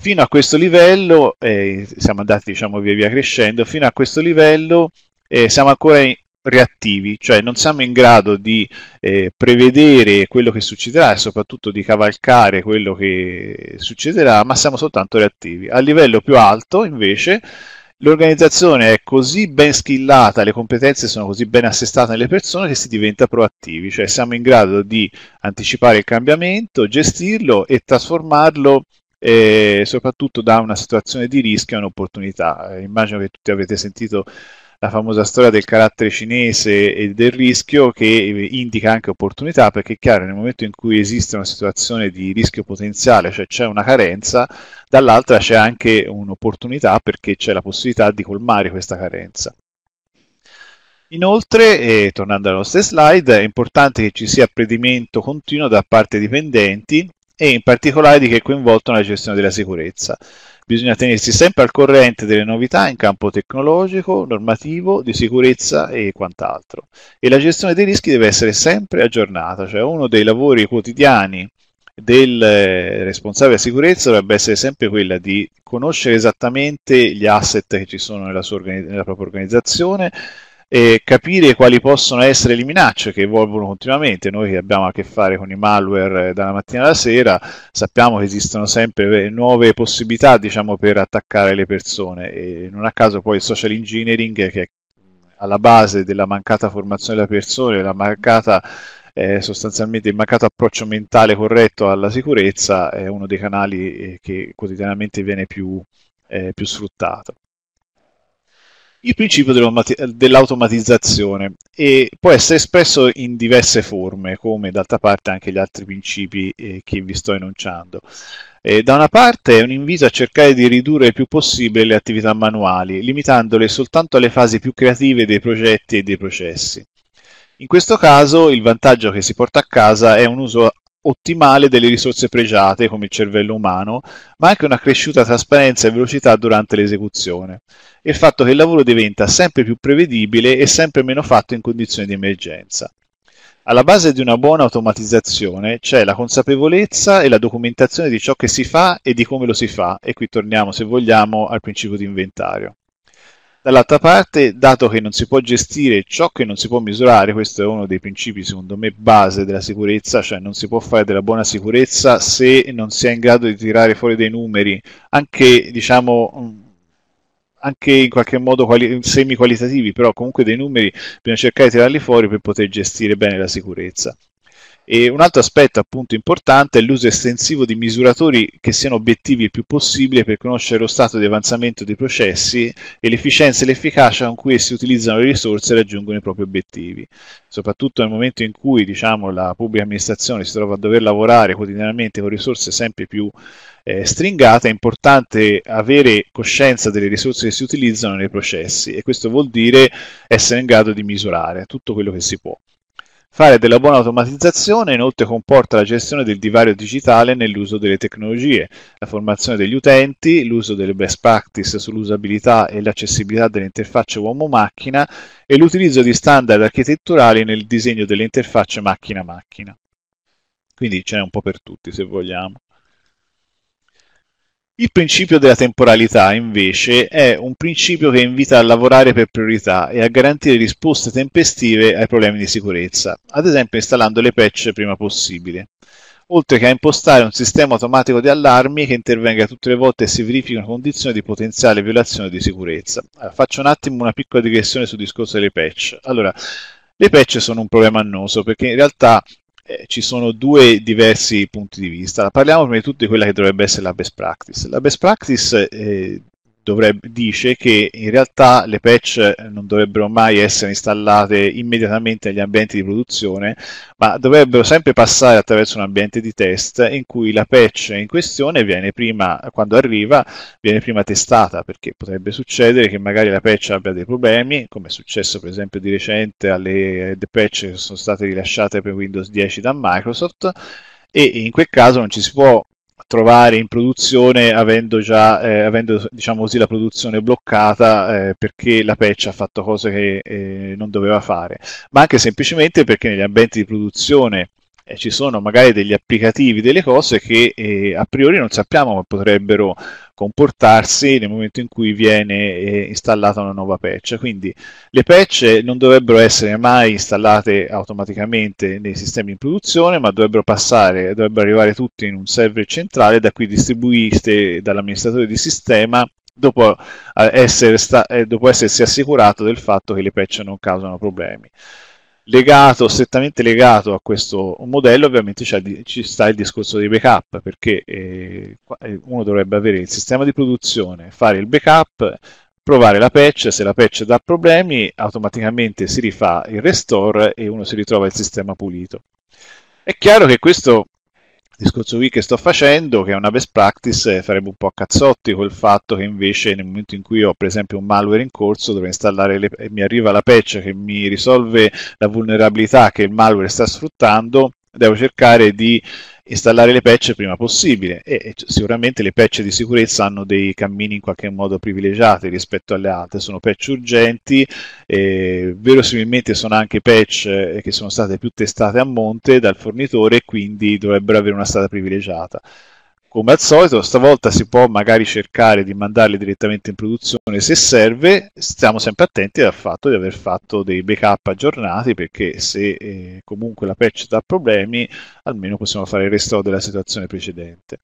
fino a questo livello, eh, siamo andati diciamo, via via crescendo, fino a questo livello eh, siamo ancora in, reattivi, cioè non siamo in grado di eh, prevedere quello che succederà e soprattutto di cavalcare quello che succederà, ma siamo soltanto reattivi. A livello più alto invece L'organizzazione è così ben schillata, le competenze sono così ben assestate nelle persone che si diventa proattivi, cioè siamo in grado di anticipare il cambiamento, gestirlo e trasformarlo eh, soprattutto da una situazione di rischio a un'opportunità. Eh, immagino che tutti avete sentito la famosa storia del carattere cinese e del rischio che eh, indica anche opportunità, perché è chiaro, nel momento in cui esiste una situazione di rischio potenziale, cioè c'è una carenza, dall'altra c'è anche un'opportunità perché c'è la possibilità di colmare questa carenza. Inoltre, eh, tornando alle nostre slide, è importante che ci sia apprendimento continuo da parte dei dipendenti e in particolare di chi è coinvolto nella gestione della sicurezza. Bisogna tenersi sempre al corrente delle novità in campo tecnologico, normativo, di sicurezza e quant'altro. E la gestione dei rischi deve essere sempre aggiornata, cioè uno dei lavori quotidiani del eh, responsabile della sicurezza dovrebbe essere sempre quella di conoscere esattamente gli asset che ci sono nella, sua, nella propria organizzazione, e capire quali possono essere le minacce che evolvono continuamente. Noi che abbiamo a che fare con i malware eh, dalla mattina alla sera sappiamo che esistono sempre eh, nuove possibilità diciamo, per attaccare le persone e non a caso poi il social engineering che è alla base della mancata formazione delle persone, la mancata eh, sostanzialmente il mancato approccio mentale corretto alla sicurezza è uno dei canali che quotidianamente viene più, eh, più sfruttato il principio dell'automatizzazione e può essere espresso in diverse forme, come d'altra parte anche gli altri principi eh, che vi sto enunciando. Eh, da una parte è un invito a cercare di ridurre il più possibile le attività manuali, limitandole soltanto alle fasi più creative dei progetti e dei processi. In questo caso il vantaggio che si porta a casa è un uso ottimale delle risorse pregiate come il cervello umano, ma anche una cresciuta trasparenza e velocità durante l'esecuzione e il fatto che il lavoro diventa sempre più prevedibile e sempre meno fatto in condizioni di emergenza. Alla base di una buona automatizzazione c'è la consapevolezza e la documentazione di ciò che si fa e di come lo si fa, e qui torniamo, se vogliamo, al principio di inventario. Dall'altra parte, dato che non si può gestire ciò che non si può misurare, questo è uno dei principi secondo me base della sicurezza, cioè non si può fare della buona sicurezza se non si è in grado di tirare fuori dei numeri, anche diciamo mm, anche in qualche modo quali- semi qualitativi, però comunque dei numeri bisogna cercare di tirarli fuori per poter gestire bene la sicurezza. E un altro aspetto appunto importante è l'uso estensivo di misuratori che siano obiettivi il più possibile per conoscere lo stato di avanzamento dei processi e l'efficienza e l'efficacia con cui essi utilizzano le risorse e raggiungono i propri obiettivi. Soprattutto nel momento in cui diciamo, la pubblica amministrazione si trova a dover lavorare quotidianamente con risorse sempre più eh, stringate, è importante avere coscienza delle risorse che si utilizzano nei processi e questo vuol dire essere in grado di misurare tutto quello che si può. Fare della buona automatizzazione inoltre comporta la gestione del divario digitale nell'uso delle tecnologie, la formazione degli utenti, l'uso delle best practice sull'usabilità e l'accessibilità dell'interfaccia uomo-macchina e l'utilizzo di standard architetturali nel disegno delle interfacce macchina-macchina. Quindi c'è un po' per tutti se vogliamo. Il principio della temporalità, invece, è un principio che invita a lavorare per priorità e a garantire risposte tempestive ai problemi di sicurezza, ad esempio installando le patch prima possibile, oltre che a impostare un sistema automatico di allarmi che intervenga tutte le volte che si verifica una condizione di potenziale violazione di sicurezza. Allora, faccio un attimo una piccola digressione sul discorso delle patch. Allora, le patch sono un problema annoso perché in realtà eh, ci sono due diversi punti di vista. Parliamo prima di tutto di quella che dovrebbe essere la best practice. La best practice eh, dovrebbe, dice che in realtà le patch non dovrebbero mai essere installate immediatamente negli ambienti di produzione, ma dovrebbero sempre passare attraverso un ambiente di test in cui la patch in questione viene prima, quando arriva, viene prima testata, perché potrebbe succedere che magari la patch abbia dei problemi, come è successo per esempio di recente alle patch che sono state rilasciate per Windows 10 da Microsoft e in quel caso non ci si può trovare in produzione avendo già eh, avendo, diciamo così, la produzione bloccata eh, perché la patch ha fatto cose che eh, non doveva fare, ma anche semplicemente perché negli ambienti di produzione eh, ci sono magari degli applicativi, delle cose che eh, a priori non sappiamo come potrebbero comportarsi nel momento in cui viene eh, installata una nuova patch. Quindi le patch non dovrebbero essere mai installate automaticamente nei sistemi in produzione, ma dovrebbero passare, dovrebbero arrivare tutte in un server centrale da cui distribuite dall'amministratore di sistema Dopo, eh, essere sta- eh, dopo, essersi assicurato del fatto che le patch non causano problemi legato, strettamente legato a questo modello ovviamente ci sta il discorso dei backup perché eh, eh, uno dovrebbe avere il sistema di produzione, fare il backup, provare la patch, se la patch dà problemi automaticamente si rifà il restore e uno si ritrova il sistema pulito. È chiaro che questo discorso qui che sto facendo, che è una best practice, farebbe un po' a cazzotti col fatto che invece nel momento in cui ho per esempio un malware in corso dove installare le, e mi arriva la patch che mi risolve la vulnerabilità che il malware sta sfruttando, devo cercare di installare le patch prima possibile e sicuramente le patch di sicurezza hanno dei cammini in qualche modo privilegiati rispetto alle altre, sono patch urgenti, eh, verosimilmente sono anche patch eh, che sono state più testate a monte dal fornitore e quindi dovrebbero avere una strada privilegiata come al solito, stavolta si può magari cercare di mandarli direttamente in produzione se serve, stiamo sempre attenti al fatto di aver fatto dei backup aggiornati perché se eh, comunque la patch dà problemi, almeno possiamo fare il restore della situazione precedente.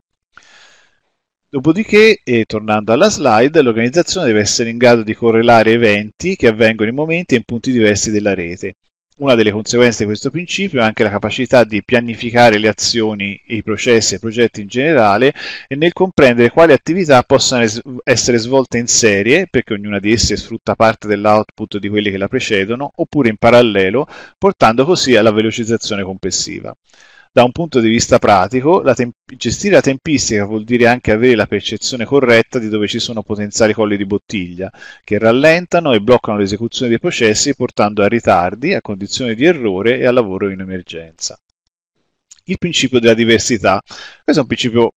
Dopodiché, eh, tornando alla slide, l'organizzazione deve essere in grado di correlare eventi che avvengono in momenti e in punti diversi della rete una delle conseguenze di questo principio è anche la capacità di pianificare le azioni, i processi e i progetti in generale e nel comprendere quali attività possano essere svolte in serie, perché ognuna di esse sfrutta parte dell'output di quelli che la precedono, oppure in parallelo, portando così alla velocizzazione complessiva da un punto di vista pratico, la tem- gestire la tempistica vuol dire anche avere la percezione corretta di dove ci sono potenziali colli di bottiglia che rallentano e bloccano l'esecuzione dei processi portando a ritardi, a condizioni di errore e al lavoro in emergenza il principio della diversità. Questo è un principio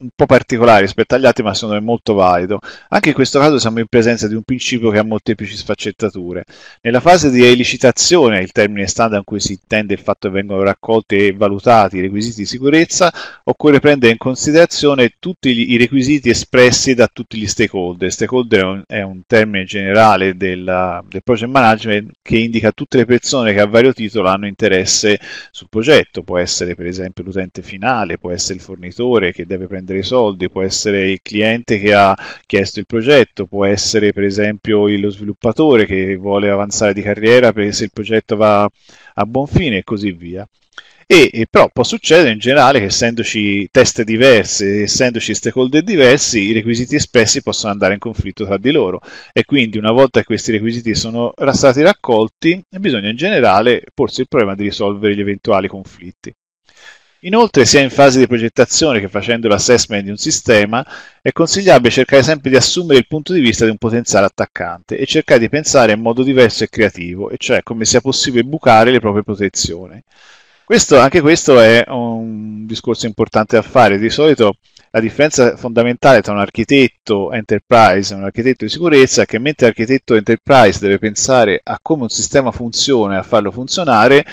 un po' particolare rispetto agli altri, ma secondo me molto valido. Anche in questo caso siamo in presenza di un principio che ha molteplici sfaccettature. Nella fase di elicitazione, il termine standard in cui si intende il fatto che vengono raccolti e valutati i requisiti di sicurezza, occorre prendere in considerazione tutti gli, i requisiti espressi da tutti gli stakeholder. Stakeholder è un, è un termine generale della, del project management che indica tutte le persone che a vario titolo hanno interesse sul progetto. Può essere per esempio l'utente finale, può essere il fornitore che deve prendere i soldi, può essere il cliente che ha chiesto il progetto, può essere per esempio lo sviluppatore che vuole avanzare di carriera perché se il progetto va a buon fine e così via. E, e, però può succedere in generale che essendoci teste diverse, essendoci stakeholder diversi, i requisiti espressi possono andare in conflitto tra di loro e quindi una volta che questi requisiti sono stati raccolti bisogna in generale porsi il problema di risolvere gli eventuali conflitti. Inoltre, sia in fase di progettazione che facendo l'assessment di un sistema, è consigliabile cercare sempre di assumere il punto di vista di un potenziale attaccante e cercare di pensare in modo diverso e creativo, e cioè come sia possibile bucare le proprie protezioni. Questo, anche questo è un discorso importante da fare. Di solito la differenza fondamentale tra un architetto enterprise e un architetto di sicurezza è che mentre l'architetto enterprise deve pensare a come un sistema funziona e a farlo funzionare,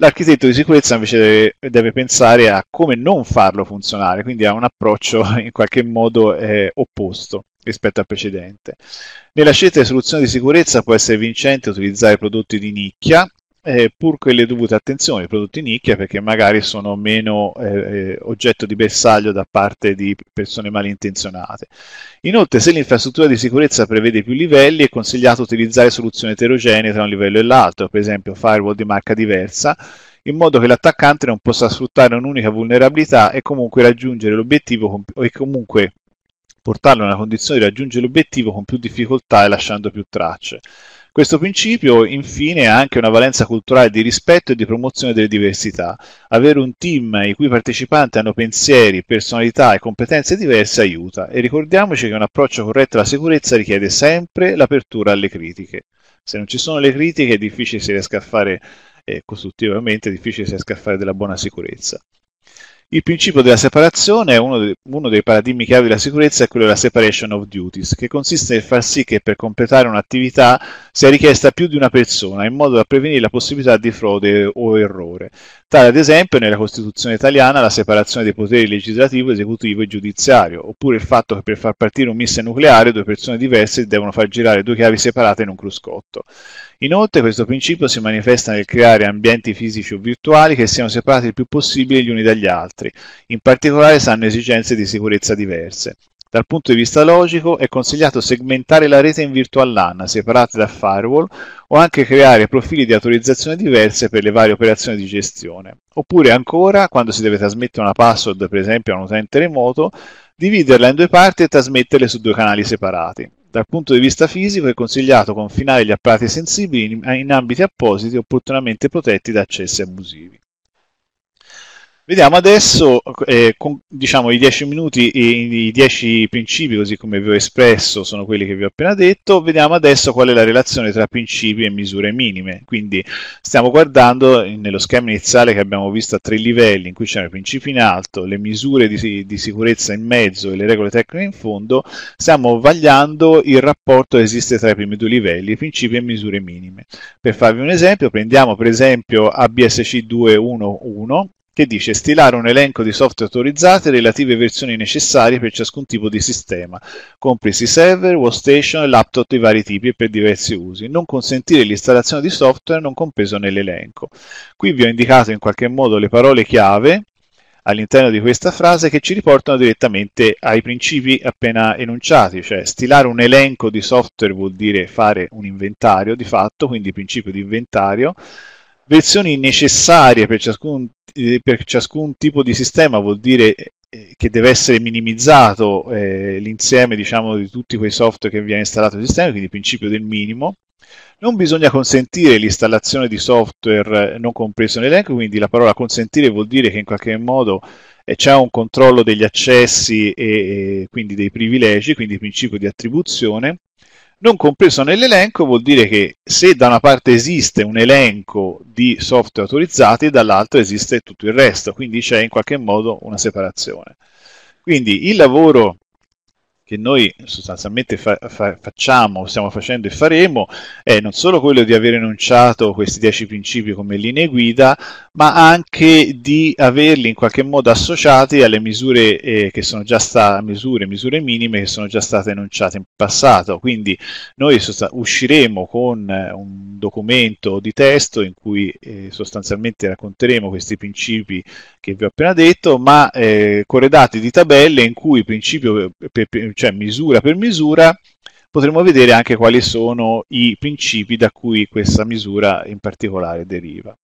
l'architetto di sicurezza invece deve, deve, pensare a come non farlo funzionare, quindi ha un approccio in qualche modo eh, opposto rispetto al precedente. Nella scelta di soluzioni di sicurezza può essere vincente utilizzare prodotti di nicchia eh, pur con le dovute attenzioni ai prodotti nicchia perché magari sono meno eh, eh, oggetto di bersaglio da parte di persone malintenzionate. Inoltre, se l'infrastruttura di sicurezza prevede più livelli, è consigliato utilizzare soluzioni eterogenee tra un livello e l'altro, per esempio firewall di marca diversa, in modo che l'attaccante non possa sfruttare un'unica vulnerabilità e comunque raggiungere l'obiettivo e comunque portarlo nella condizione di raggiungere l'obiettivo con più difficoltà e lasciando più tracce. Questo principio, infine, ha anche una valenza culturale di rispetto e di promozione delle diversità. Avere un team i cui partecipanti hanno pensieri, personalità e competenze diverse aiuta e ricordiamoci che un approccio corretto alla sicurezza richiede sempre l'apertura alle critiche. Se non ci sono le critiche è difficile si riesca a fare eh, costruttivamente, è difficile si riesca a fare della buona sicurezza. Il principio della separazione è uno, de- uno dei paradigmi chiave della sicurezza, è quello della separation of duties, che consiste nel far sì che per completare un'attività sia richiesta più di una persona, in modo da prevenire la possibilità di frode o errore. Tale ad esempio nella Costituzione italiana la separazione dei poteri legislativo, esecutivo e giudiziario, oppure il fatto che per far partire un missile nucleare due persone diverse devono far girare due chiavi separate in un cruscotto. Inoltre questo principio si manifesta nel creare ambienti fisici o virtuali che siano separati il più possibile gli uni dagli altri altri. In particolare hanno esigenze di sicurezza diverse. Dal punto di vista logico è consigliato segmentare la rete in virtual LAN, separate da firewall, o anche creare profili di autorizzazione diverse per le varie operazioni di gestione. Oppure ancora, quando si deve trasmettere una password, per esempio a un utente remoto, dividerla in due parti e trasmetterle su due canali separati. Dal punto di vista fisico è consigliato confinare gli apparati sensibili in ambiti appositi opportunamente protetti da accessi abusivi. Vediamo adesso, eh, con, diciamo, i 10 minuti, i, i 10 principi, così come vi ho espresso, sono quelli che vi ho appena detto. Vediamo adesso qual è la relazione tra principi e misure minime. Quindi stiamo guardando nello schema iniziale che abbiamo visto a tre livelli, in cui c'erano i principi in alto, le misure di, di sicurezza in mezzo e le regole tecniche in fondo, stiamo vagliando il rapporto che esiste tra i primi due livelli, principi e misure minime. Per farvi un esempio, prendiamo per esempio ABSC 211 che dice stilare un elenco di software autorizzate e relative versioni necessarie per ciascun tipo di sistema, compresi server, workstation e laptop di vari tipi e per diversi usi, non consentire l'installazione di software non compreso nell'elenco. Qui vi ho indicato in qualche modo le parole chiave all'interno di questa frase che ci riportano direttamente ai principi appena enunciati, cioè stilare un elenco di software vuol dire fare un inventario di fatto, quindi principio di inventario, versioni necessarie per ciascun, eh, per ciascun tipo di sistema, vuol dire eh, che deve essere minimizzato eh, l'insieme diciamo, di tutti quei software che viene installato nel sistema, quindi il principio del minimo. Non bisogna consentire l'installazione di software eh, non compreso nell'elenco, quindi la parola consentire vuol dire che in qualche modo eh, c'è un controllo degli accessi e, e quindi dei privilegi, quindi il principio di attribuzione non compreso nell'elenco vuol dire che se da una parte esiste un elenco di software autorizzati, dall'altra esiste tutto il resto, quindi c'è in qualche modo una separazione. Quindi il lavoro che noi sostanzialmente fa, fa, facciamo, stiamo facendo e faremo, è non solo quello di aver enunciato questi dieci principi come linee guida, ma anche di averli in qualche modo associati alle misure eh, che sono già state, misure, misure minime che sono già state enunciate in passato. Quindi noi sost- usciremo con eh, un documento di testo in cui eh, sostanzialmente racconteremo questi principi che vi ho appena detto, ma eh, corredati di tabelle in cui principio eh, per principio cioè misura per misura, potremo vedere anche quali sono i principi da cui questa misura in particolare deriva.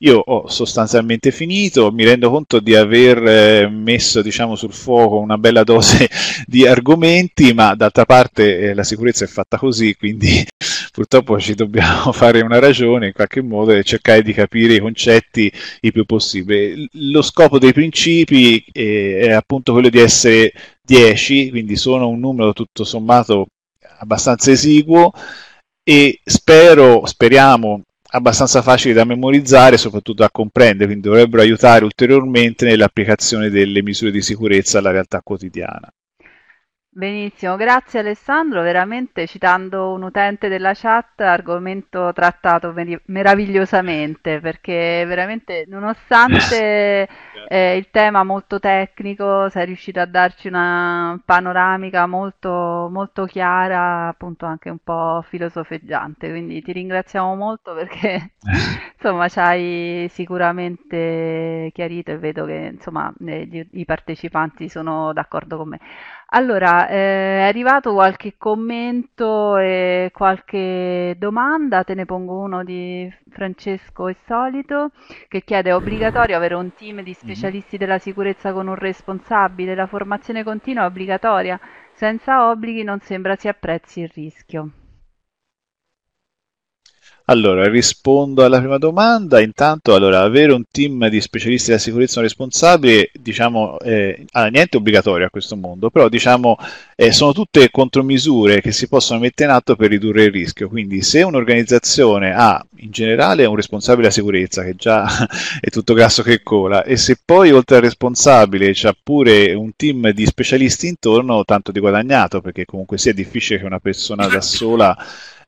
Io ho sostanzialmente finito, mi rendo conto di aver eh, messo diciamo, sul fuoco una bella dose di argomenti, ma d'altra parte eh, la sicurezza è fatta così, quindi purtroppo ci dobbiamo fare una ragione in qualche modo e cercare di capire i concetti il più possibile. Lo scopo dei principi eh, è appunto quello di essere 10, quindi sono un numero tutto sommato abbastanza esiguo e spero, speriamo abbastanza facili da memorizzare e soprattutto da comprendere, quindi dovrebbero aiutare ulteriormente nell'applicazione delle misure di sicurezza alla realtà quotidiana. Benissimo, grazie Alessandro, veramente citando un utente della chat, argomento trattato meravigliosamente, perché veramente nonostante eh, il tema molto tecnico, sei riuscito a darci una panoramica molto, molto chiara, appunto anche un po' filosofeggiante, quindi ti ringraziamo molto perché insomma ci hai sicuramente chiarito e vedo che insomma, eh, i partecipanti sono d'accordo con me. Allora, eh, è arrivato qualche commento e qualche domanda, te ne pongo uno di Francesco e Solito, che chiede, è obbligatorio avere un team di mhm. specialisti della sicurezza con un responsabile? La formazione continua è obbligatoria, senza obblighi non sembra si apprezzi il rischio. Allora, rispondo alla prima domanda. Intanto, allora, avere un team di specialisti della sicurezza responsabile, diciamo, eh, ah, niente obbligatorio a questo mondo, però diciamo, eh, sono tutte contromisure che si possono mettere in atto per ridurre il rischio. Quindi, se un'organizzazione ha in generale un responsabile della sicurezza, che già è tutto grasso che cola, e se poi oltre al responsabile c'è pure un team di specialisti intorno, tanto di guadagnato, perché comunque sia difficile che una persona da sola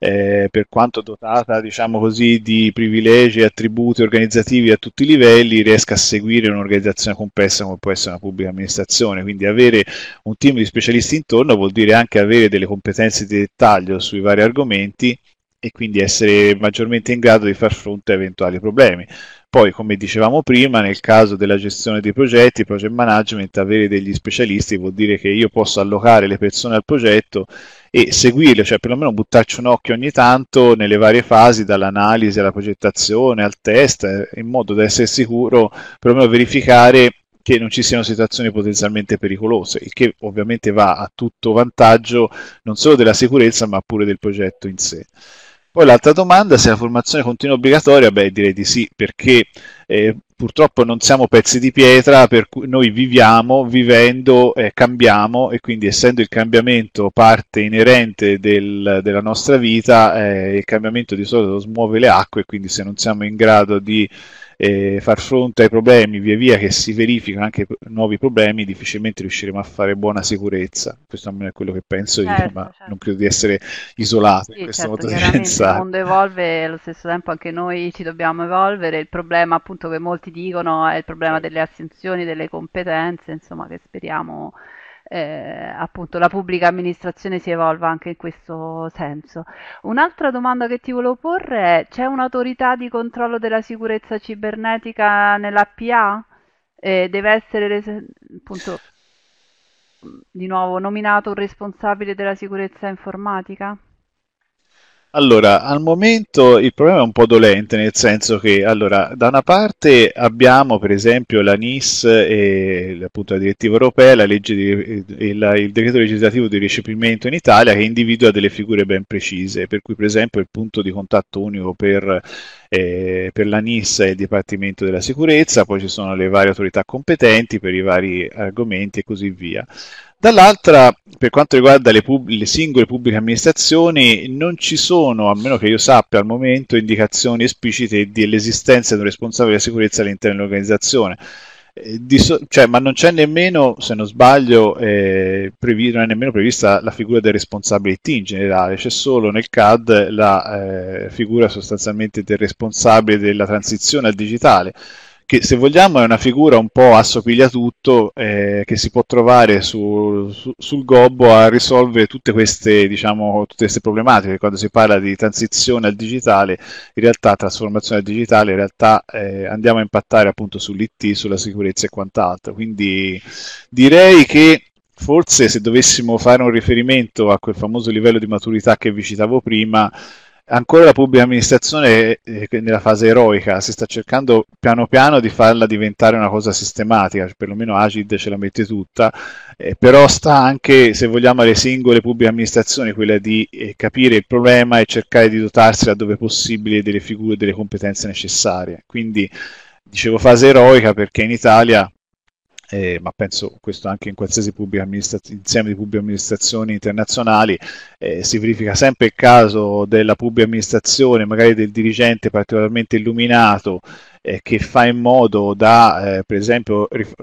eh, per quanto dotata diciamo così, di privilegi e attributi organizzativi a tutti i livelli, riesca a seguire un'organizzazione complessa come può essere una pubblica amministrazione. Quindi avere un team di specialisti intorno vuol dire anche avere delle competenze di dettaglio sui vari argomenti e quindi essere maggiormente in grado di far fronte a eventuali problemi. Poi, come dicevamo prima, nel caso della gestione dei progetti, project management, avere degli specialisti vuol dire che io posso allocare le persone al progetto e seguirle, cioè perlomeno buttarci un occhio ogni tanto nelle varie fasi, dall'analisi alla progettazione, al test, in modo da essere sicuro, perlomeno verificare che non ci siano situazioni potenzialmente pericolose, il che ovviamente va a tutto vantaggio non solo della sicurezza ma pure del progetto in sé. Poi l'altra domanda, se la formazione continua obbligatoria, beh direi di sì, perché eh, purtroppo non siamo pezzi di pietra, per cui noi viviamo, vivendo, eh, cambiamo e quindi essendo il cambiamento parte inerente del, della nostra vita, eh, il cambiamento di solito smuove le acque, quindi se non siamo in grado di eh, far fronte ai problemi via via che si verificano, anche nuovi problemi, difficilmente riusciremo a fare buona sicurezza. Questo almeno è quello che penso certo, io, ma certo. non credo di essere isolato sì, in questo certo, modo di pensare. Il mondo evolve, e allo stesso tempo anche noi ci dobbiamo evolvere. Il problema appunto che molti dicono è il problema certo. delle assunzioni, delle competenze, insomma, che speriamo eh, appunto la pubblica amministrazione si evolva anche in questo senso. Un'altra domanda che ti volevo porre è c'è un'autorità di controllo della sicurezza cibernetica nell'APA? Eh, deve essere appunto di nuovo nominato un responsabile della sicurezza informatica? Allora, al momento il problema è un po' dolente, nel senso che, allora, da una parte abbiamo per esempio la NIS e appunto la direttiva europea, la legge di, il, il decreto legislativo di recepimento in Italia che individua delle figure ben precise, per cui per esempio il punto di contatto unico per, eh, per la NIS è il Dipartimento della Sicurezza, poi ci sono le varie autorità competenti per i vari argomenti e così via. Dall'altra, per quanto riguarda le, pub- le, singole pubbliche amministrazioni, non ci sono, a meno che io sappia al momento, indicazioni esplicite dell'esistenza di un responsabile della sicurezza all'interno dell'organizzazione. Eh, so- cioè, ma non c'è nemmeno, se non sbaglio, eh, previ- non è nemmeno prevista la figura del responsabile IT in generale, c'è solo nel CAD la eh, figura sostanzialmente del responsabile della transizione al digitale che se vogliamo è una figura un po' assopiglia tutto, eh, che si può trovare su, su, sul gobbo a risolvere tutte queste, diciamo, tutte queste problematiche. Quando si parla di transizione al digitale, in realtà trasformazione al digitale, in realtà eh, andiamo a impattare appunto sull'IT, sulla sicurezza e quant'altro. Quindi direi che forse se dovessimo fare un riferimento a quel famoso livello di maturità che vi citavo prima, ancora la pubblica amministrazione è nella fase eroica, si sta cercando piano piano di farla diventare una cosa sistematica, perlomeno Agid ce la mette tutta, eh, però sta anche, se vogliamo, alle singole pubbliche amministrazioni quella di eh, capire il problema e cercare di dotarsi laddove possibile delle figure e delle competenze necessarie. Quindi dicevo fase eroica perché in Italia eh, ma penso questo anche in qualsiasi amministra- insieme di pubbliche amministrazioni internazionali, eh, si verifica sempre il caso della pubblica amministrazione, magari del dirigente particolarmente illuminato, eh, che fa in modo da, eh, per esempio, rif-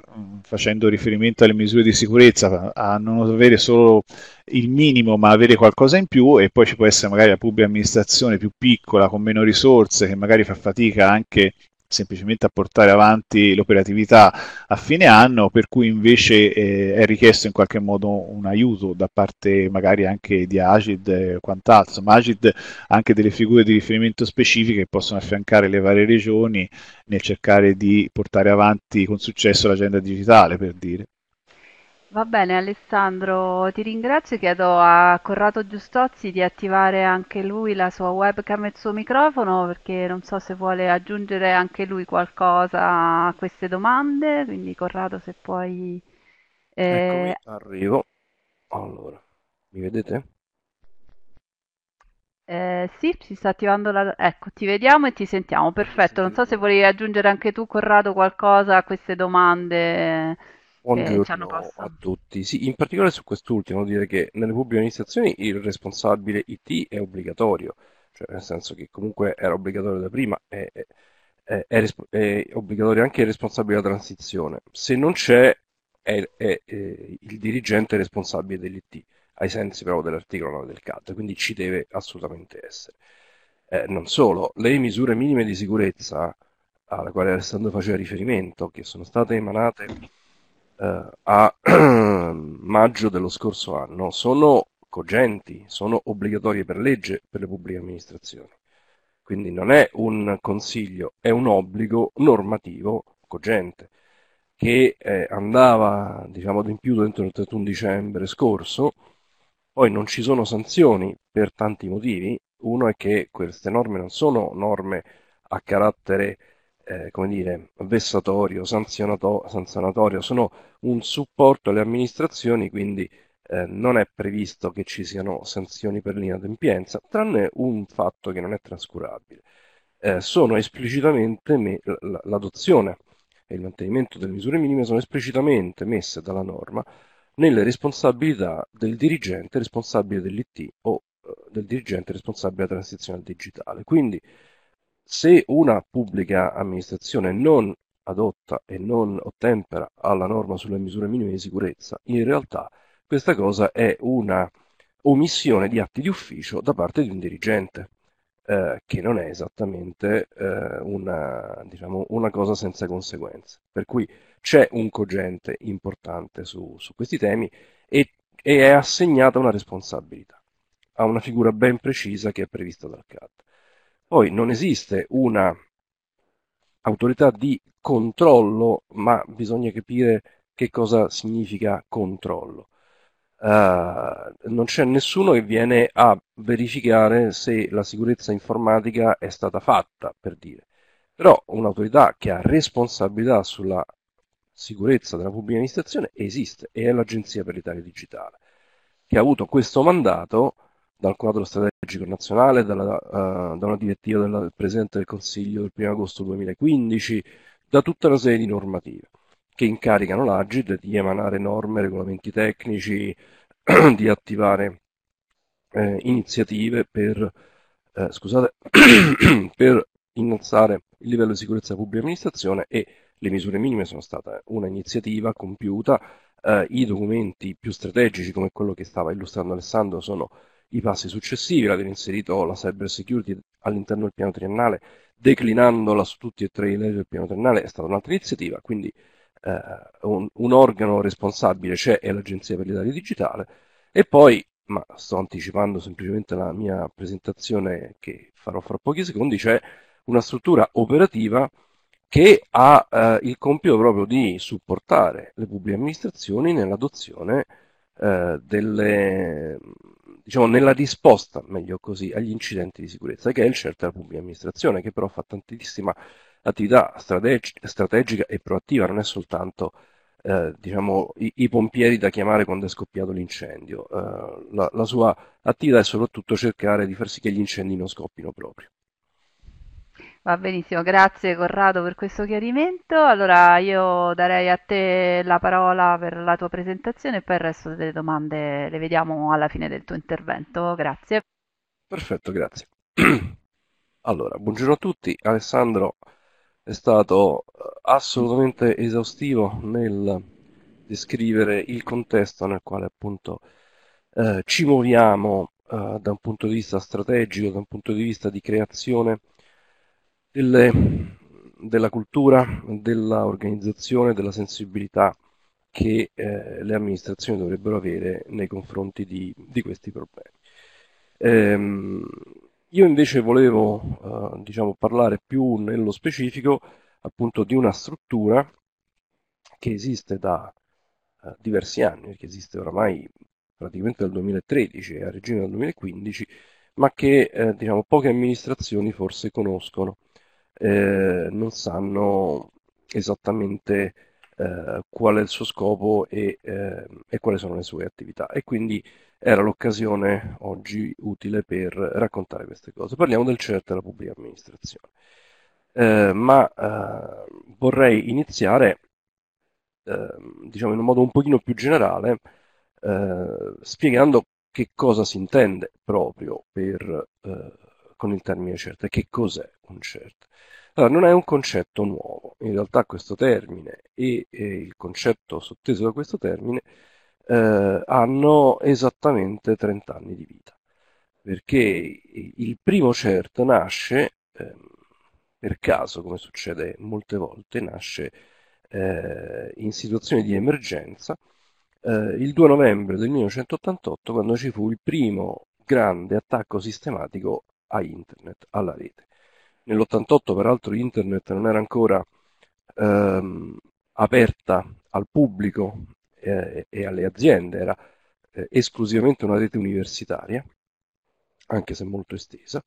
facendo riferimento alle misure di sicurezza, a non avere solo il minimo ma avere qualcosa in più e poi ci può essere magari la pubblica amministrazione più piccola, con meno risorse, che magari fa fatica anche semplicemente a portare avanti l'operatività a fine anno, per cui invece eh, è richiesto in qualche modo un aiuto da parte magari anche di Agid e quant'altro. Ma Agid ha anche delle figure di riferimento specifiche che possono affiancare le varie regioni nel cercare di portare avanti con successo l'agenda digitale, per dire. Va bene Alessandro, ti ringrazio, chiedo a Corrado Giustozzi di attivare anche lui la sua webcam e il suo microfono perché non so se vuole aggiungere anche lui qualcosa a queste domande, quindi Corrado se puoi... Eh... arrivo. Allora, mi vedete? Eh, sì, si sta attivando la... Ecco, ti vediamo e ti sentiamo, perfetto. Non so se volevi aggiungere anche tu Corrado qualcosa a queste domande. Buongiorno a tutti. Sì, in particolare su quest'ultimo, dire che nelle pubbliche amministrazioni il responsabile IT è obbligatorio, cioè nel senso che comunque era obbligatorio da prima e è, è, è, obbligatorio anche il responsabile della transizione. Se non c'è, è, è il dirigente responsabile dell'IT, ai sensi però dell'articolo 9 del CAD, quindi ci deve assolutamente essere. Eh, non solo, le misure minime di sicurezza alla quale Alessandro faceva riferimento, che sono state emanate eh, a maggio dello scorso anno sono cogenti, sono obbligatorie per legge per le pubbliche amministrazioni. Quindi non è un consiglio, è un obbligo normativo cogente che eh, andava diciamo adempiuto entro il 31 dicembre scorso, poi non ci sono sanzioni per tanti motivi, uno è che queste norme non sono norme a carattere eh, come dire, vessatorio, sanzionatorio, sono un supporto alle amministrazioni, quindi eh, non è previsto che ci siano sanzioni per l'inadempienza, tranne un fatto che non è trascurabile. Eh, sono esplicitamente me- l'adozione e il mantenimento delle misure minime sono esplicitamente messe dalla norma nelle responsabilità del dirigente responsabile dell'IT o eh, del dirigente responsabile della transizione digitale. Quindi se una pubblica amministrazione non adotta e non ottempera alla norma sulle misure minime di sicurezza, in realtà questa cosa è una omissione di atti di ufficio da parte di un dirigente, eh, che non è esattamente eh, una, diciamo, una, cosa senza conseguenze. Per cui c'è un cogente importante su, su questi temi e, e è assegnata una responsabilità a una figura ben precisa che è prevista dal CAD. Poi non esiste una autorità di controllo, ma bisogna capire che cosa significa controllo. Uh, non c'è nessuno che viene a verificare se la sicurezza informatica è stata fatta, per dire. Però un'autorità che ha responsabilità sulla sicurezza della pubblica amministrazione esiste e è l'Agenzia per l'Italia Digitale, che ha avuto questo mandato dal quadro strategico nazionale, dalla, uh, da una direttiva della, del Presidente del Consiglio del 1 agosto 2015, da tutta una serie di normative che incaricano l'Agid di emanare norme, regolamenti tecnici, di attivare eh, iniziative per, eh, scusate, per innalzare il livello di sicurezza della pubblica amministrazione e le misure minime sono state una iniziativa compiuta, eh, i documenti più strategici come quello che stava illustrando Alessandro sono i passi successivi, l'aver inserito la cyber security all'interno del piano triennale, declinandola su tutti e tre i livelli del piano triennale, è stata un'altra iniziativa, quindi eh, un, un, organo responsabile c'è è l'Agenzia per l'Italia Digitale e poi, ma sto anticipando semplicemente la mia presentazione che farò fra pochi secondi, c'è una struttura operativa che ha eh, il compito proprio di supportare le pubbliche amministrazioni nell'adozione eh, delle, diciamo, nella risposta, meglio così, agli incidenti di sicurezza, che è il CERT della pubblica amministrazione, che però fa tantissima attività strategica, strategica e proattiva, non è soltanto eh, diciamo, i, i, pompieri da chiamare quando è scoppiato l'incendio. Eh, la, la, sua attività è soprattutto cercare di far sì che gli incendi non scoppino proprio. Va benissimo, grazie Corrado per questo chiarimento. Allora io darei a te la parola per la tua presentazione e poi il resto delle domande le vediamo alla fine del tuo intervento. Grazie. Perfetto, grazie. Allora, buongiorno a tutti. Alessandro è stato eh, assolutamente esaustivo nel descrivere il contesto nel quale appunto eh, ci muoviamo eh, da un punto di vista strategico, da un punto di vista di creazione delle, eh, della cultura, dell'organizzazione, della sensibilità che eh, le amministrazioni dovrebbero avere nei confronti di, di questi problemi. Ehm, io invece volevo eh, diciamo, parlare più nello specifico appunto di una struttura che esiste da eh, diversi anni, che esiste oramai praticamente dal 2013 e a regime dal 2015, ma che eh, diciamo, poche amministrazioni forse conoscono eh, non sanno esattamente eh, qual è il suo scopo e, eh, e, quali sono le sue attività. E quindi era l'occasione oggi utile per raccontare queste cose. Parliamo del CERT della pubblica amministrazione. Eh, ma eh, vorrei iniziare ehm, diciamo in un modo un pochino più generale eh, spiegando che cosa si intende proprio per eh, con il termine CERT. che cos'è un CERT? Allora, non è un concetto nuovo, in realtà questo termine e, e il concetto sotteso da questo termine eh, hanno esattamente 30 anni di vita, perché il primo CERT nasce, eh, per caso come succede molte volte, nasce eh, in situazioni di emergenza eh, il 2 novembre del 1988 quando ci fu il primo grande attacco sistematico a internet, alla rete. Nell'88 peraltro internet non era ancora ehm, aperta al pubblico eh, e alle aziende, era eh, esclusivamente una rete universitaria, anche se molto estesa,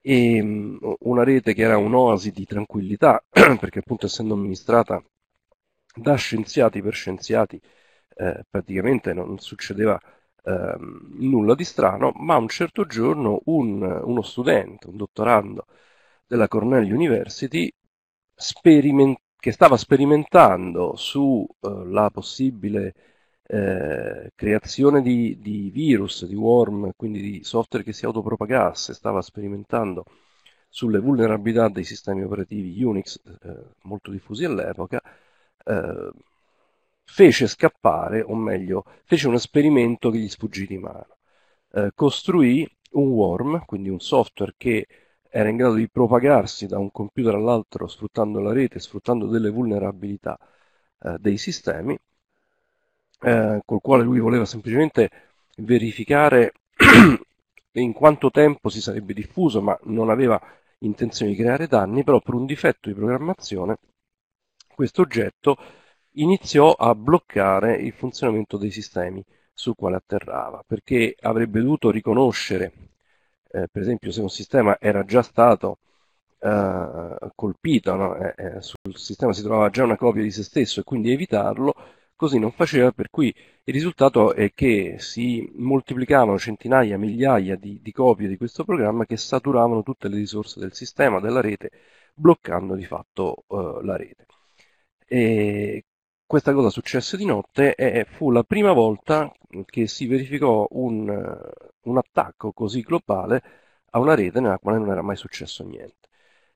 e ehm, mh, una rete che era un'oasi di tranquillità, perché appunto essendo amministrata da scienziati per scienziati, eh, praticamente non succedeva eh, nulla di strano, ma un certo giorno un, uno studente, un dottorando della Cornell University, speriment- che stava sperimentando sulla eh, possibile eh, creazione di, di, virus, di worm, quindi di software che si autopropagasse, stava sperimentando sulle vulnerabilità dei sistemi operativi Unix eh, molto diffusi all'epoca, eh, fece scappare, o meglio, fece un esperimento che gli sfuggì di mano. Eh, costruì un worm, quindi un software che era in grado di propagarsi da un computer all'altro sfruttando la rete, sfruttando delle vulnerabilità eh, dei sistemi, eh, col quale lui voleva semplicemente verificare in quanto tempo si sarebbe diffuso, ma non aveva intenzione di creare danni, però per un difetto di programmazione questo oggetto iniziò a bloccare il funzionamento dei sistemi su quale atterrava, perché avrebbe dovuto riconoscere, eh, per esempio, se un sistema era già stato eh, colpito, no? Eh, eh, sul sistema si trovava già una copia di se stesso e quindi evitarlo, così non faceva, per cui il risultato è che si moltiplicavano centinaia, migliaia di, di copie di questo programma che saturavano tutte le risorse del sistema, della rete, bloccando di fatto eh, la rete. E questa cosa successe di notte e fu la prima volta che si verificò un, eh, un attacco così globale a una rete nella quale non era mai successo niente.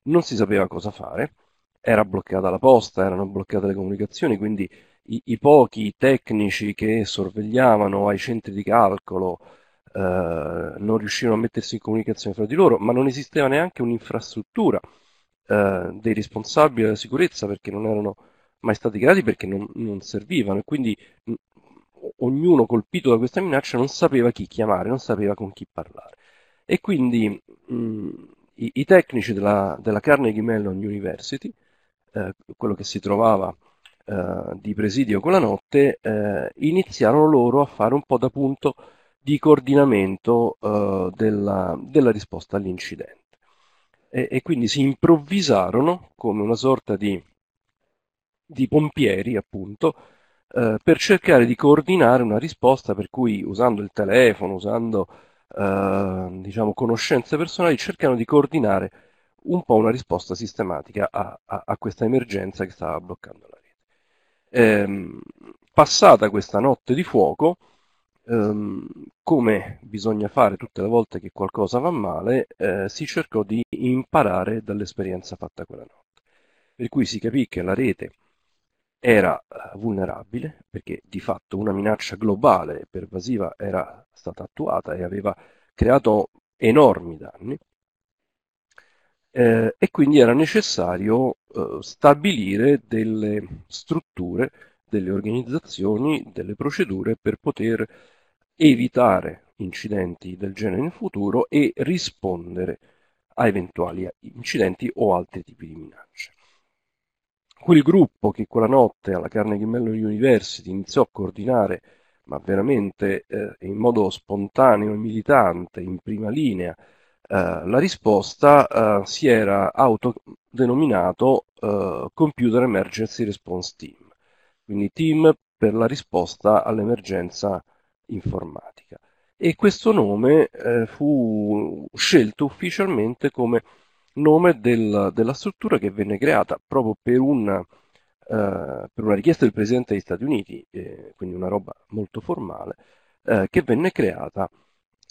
Non si sapeva cosa fare, era bloccata la posta, erano bloccate le comunicazioni, quindi i, i pochi tecnici che sorvegliavano ai centri di calcolo eh, non riuscirono a mettersi in comunicazione fra di loro, ma non esisteva neanche un'infrastruttura eh, dei responsabili della sicurezza perché non erano mai stati creati perché non, non servivano e quindi mm, ognuno colpito da questa minaccia non sapeva chi chiamare, non sapeva con chi parlare. E quindi mh, mm, i, i, tecnici della, della, Carnegie Mellon University, eh, quello che si trovava eh, di presidio quella notte, eh, iniziarono loro a fare un po' da punto di coordinamento eh, della, della, risposta all'incidente. E, e quindi si improvvisarono come una sorta di di pompieri, appunto, eh, per cercare di coordinare una risposta per cui usando il telefono, usando eh, diciamo, conoscenze personali, cercano di coordinare un po' una risposta sistematica a, a, a questa emergenza che stava bloccando la rete. Ehm, passata questa notte di fuoco, ehm, come bisogna fare tutte le volte che qualcosa va male, eh, si cercò di imparare dall'esperienza fatta quella notte. Per cui si capì che la rete era eh, vulnerabile perché di fatto una minaccia globale e pervasiva era stata attuata e aveva creato enormi danni eh, e quindi era necessario eh, stabilire delle strutture, delle organizzazioni, delle procedure per poter evitare incidenti del genere in futuro e rispondere a eventuali incidenti o altri tipi di minacce. Quel gruppo che quella notte alla Carnegie Mellon University iniziò a coordinare, ma veramente eh, in modo spontaneo e militante, in prima linea, eh, la risposta, eh, si era autodenominato eh, Computer Emergency Response Team, quindi team per la risposta all'emergenza informatica. E questo nome eh, fu scelto ufficialmente come nome del, della struttura che venne creata proprio per una, eh, per una, richiesta del Presidente degli Stati Uniti, eh, quindi una roba molto formale, eh, che venne creata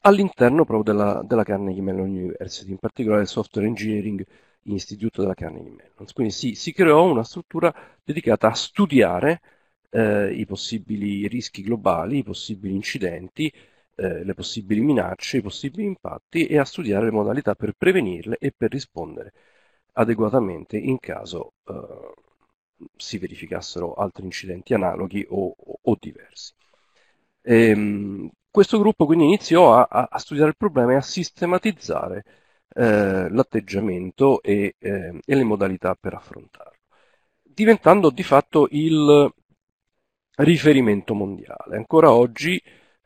all'interno proprio della, della, Carnegie Mellon University, in particolare del Software Engineering Institute della Carnegie Mellon. Quindi si, si creò una struttura dedicata a studiare eh, i possibili rischi globali, i possibili incidenti, eh, le possibili minacce, i possibili impatti e a studiare le modalità per prevenirle e per rispondere adeguatamente in caso eh, si verificassero altri incidenti analoghi o, o, o diversi. E, ehm, questo gruppo quindi iniziò a, a, studiare il problema e a sistematizzare eh, l'atteggiamento e, eh, e, le modalità per affrontarlo, diventando di fatto il riferimento mondiale. Ancora oggi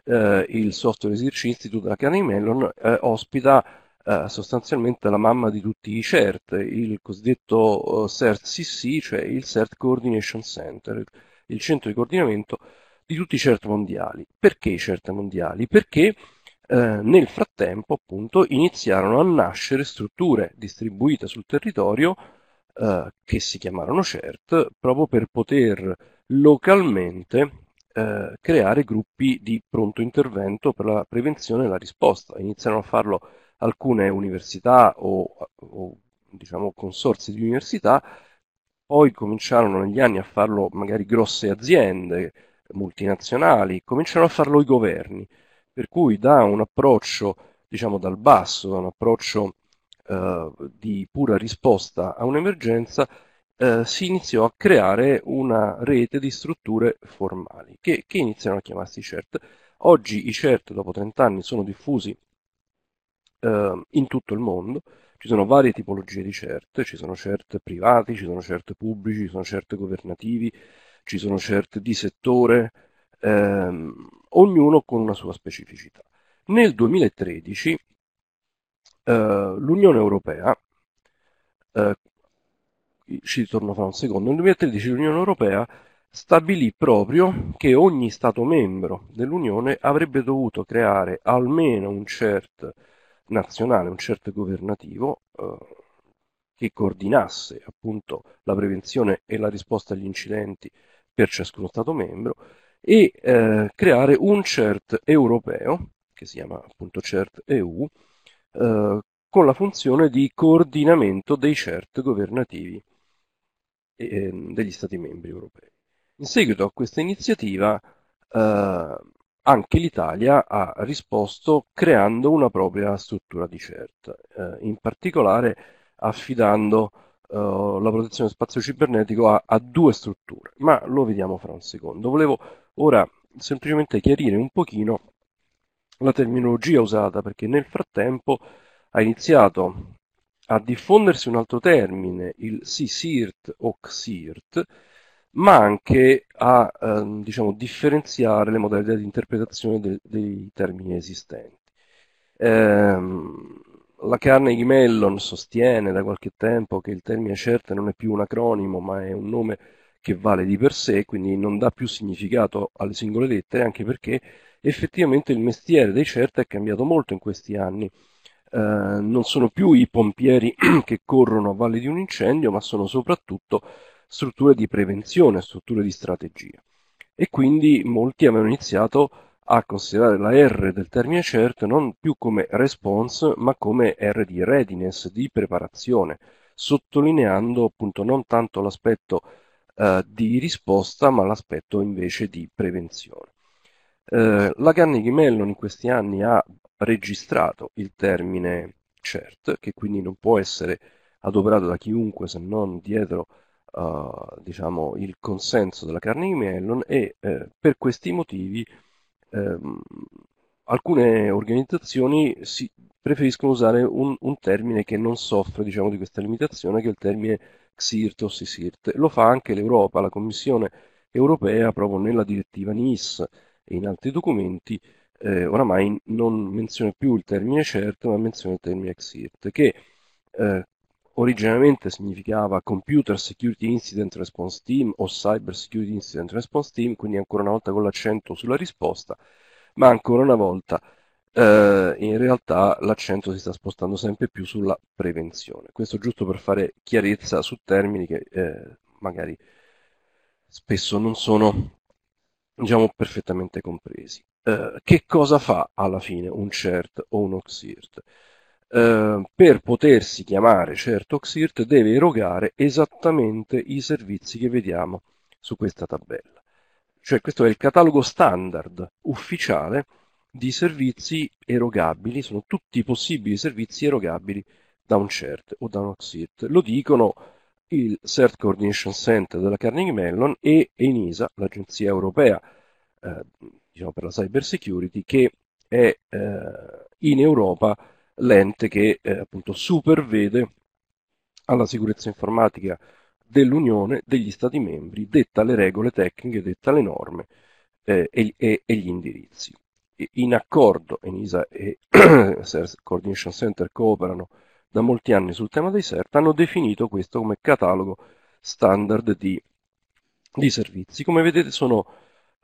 eh, il Software Research Institute a Carnegie Mellon eh, ospita eh, sostanzialmente la mamma di tutti i CERT, il cosiddetto eh, CERT-CC, cioè il CERT Coordination Center, il centro di coordinamento di tutti i CERT mondiali. Perché i CERT mondiali? Perché eh, nel frattempo appunto iniziarono a nascere strutture distribuite sul territorio eh, che si chiamarono CERT proprio per poter localmente eh, creare gruppi di pronto intervento per la prevenzione e la risposta. Iniziano a farlo alcune università o, o diciamo, consorsi di università, poi cominciarono negli anni a farlo magari grosse aziende multinazionali, cominciarono a farlo i governi, per cui da un approccio diciamo dal basso, da un approccio eh, di pura risposta a un'emergenza, eh, si iniziò a creare una rete di strutture formali che, che iniziano a chiamarsi CERT. Oggi i CERT, dopo 30 anni, sono diffusi eh, in tutto il mondo, ci sono varie tipologie di CERT, ci sono CERT privati, ci sono CERT pubblici, ci sono CERT governativi, ci sono CERT di settore, ehm, ognuno con una sua specificità. Nel 2013 eh, l'Unione Europea eh, ci torno fra un secondo, nel 2013 l'Unione Europea stabilì proprio che ogni Stato membro dell'Unione avrebbe dovuto creare almeno un CERT nazionale, un CERT governativo, eh, che coordinasse appunto la prevenzione e la risposta agli incidenti per ciascuno Stato membro e eh, creare un CERT europeo, che si chiama appunto CERT EU, eh, con la funzione di coordinamento dei CERT governativi Ehm, degli Stati membri europei. In seguito a questa iniziativa eh, anche l'Italia ha risposto creando una propria struttura di CERT, eh, in particolare affidando eh, la protezione spazio cibernetico a, a, due strutture, ma lo vediamo fra un secondo. Volevo ora semplicemente chiarire un pochino la terminologia usata perché nel frattempo ha iniziato a diffondersi un altro termine, il sisirt o xirt, ma anche a ehm, diciamo, differenziare le modalità di interpretazione de- dei termini esistenti. Ehm, la Carnegie Mellon sostiene da qualche tempo che il termine CERT non è più un acronimo, ma è un nome che vale di per sé, quindi non dà più significato alle singole lettere, anche perché effettivamente il mestiere dei CERT è cambiato molto in questi anni eh, non sono più i pompieri che corrono a valle di un incendio, ma sono soprattutto strutture di prevenzione, strutture di strategia. E quindi molti avevano iniziato a considerare la R del termine CERT non più come response, ma come R di readiness, di preparazione, sottolineando appunto non tanto l'aspetto eh, di risposta, ma l'aspetto invece di prevenzione. Eh, la Carnegie Mellon in questi anni ha registrato il termine CERT, che quindi non può essere adoperato da chiunque se non dietro uh, diciamo, il consenso della carne di Mellon e eh, per questi motivi ehm, alcune organizzazioni si preferiscono usare un, un termine che non soffre diciamo, di questa limitazione, che è il termine CSIRT o SISIRT. Lo fa anche l'Europa, la Commissione europea, proprio nella direttiva NIS e in altri documenti, eh, oramai non menziona più il termine certo, ma menziona il termine XIRT, che eh, originariamente significava Computer Security Incident Response Team o Cyber Security Incident Response Team, quindi ancora una volta con l'accento sulla risposta, ma ancora una volta eh, in realtà l'accento si sta spostando sempre più sulla prevenzione. Questo giusto per fare chiarezza su termini che eh, magari spesso non sono diciamo, perfettamente compresi. Eh, che cosa fa alla fine un CERT o un OXIRT? Eh, per potersi chiamare CERT OXIRT deve erogare esattamente i servizi che vediamo su questa tabella. Cioè questo è il catalogo standard ufficiale di servizi erogabili, sono tutti i possibili servizi erogabili da un CERT o da un OXIRT. Lo dicono il CERT Coordination Center della Carnegie Mellon e ENISA, l'agenzia europea eh, diciamo, per la cyber security, che è eh, in Europa l'ente che eh, appunto supervede alla sicurezza informatica dell'Unione, degli Stati membri, detta le regole tecniche, detta le norme eh, e, e, e, gli indirizzi. in accordo ENISA e Coordination Center cooperano da molti anni sul tema dei CERT, hanno definito questo come catalogo standard di, di servizi. Come vedete sono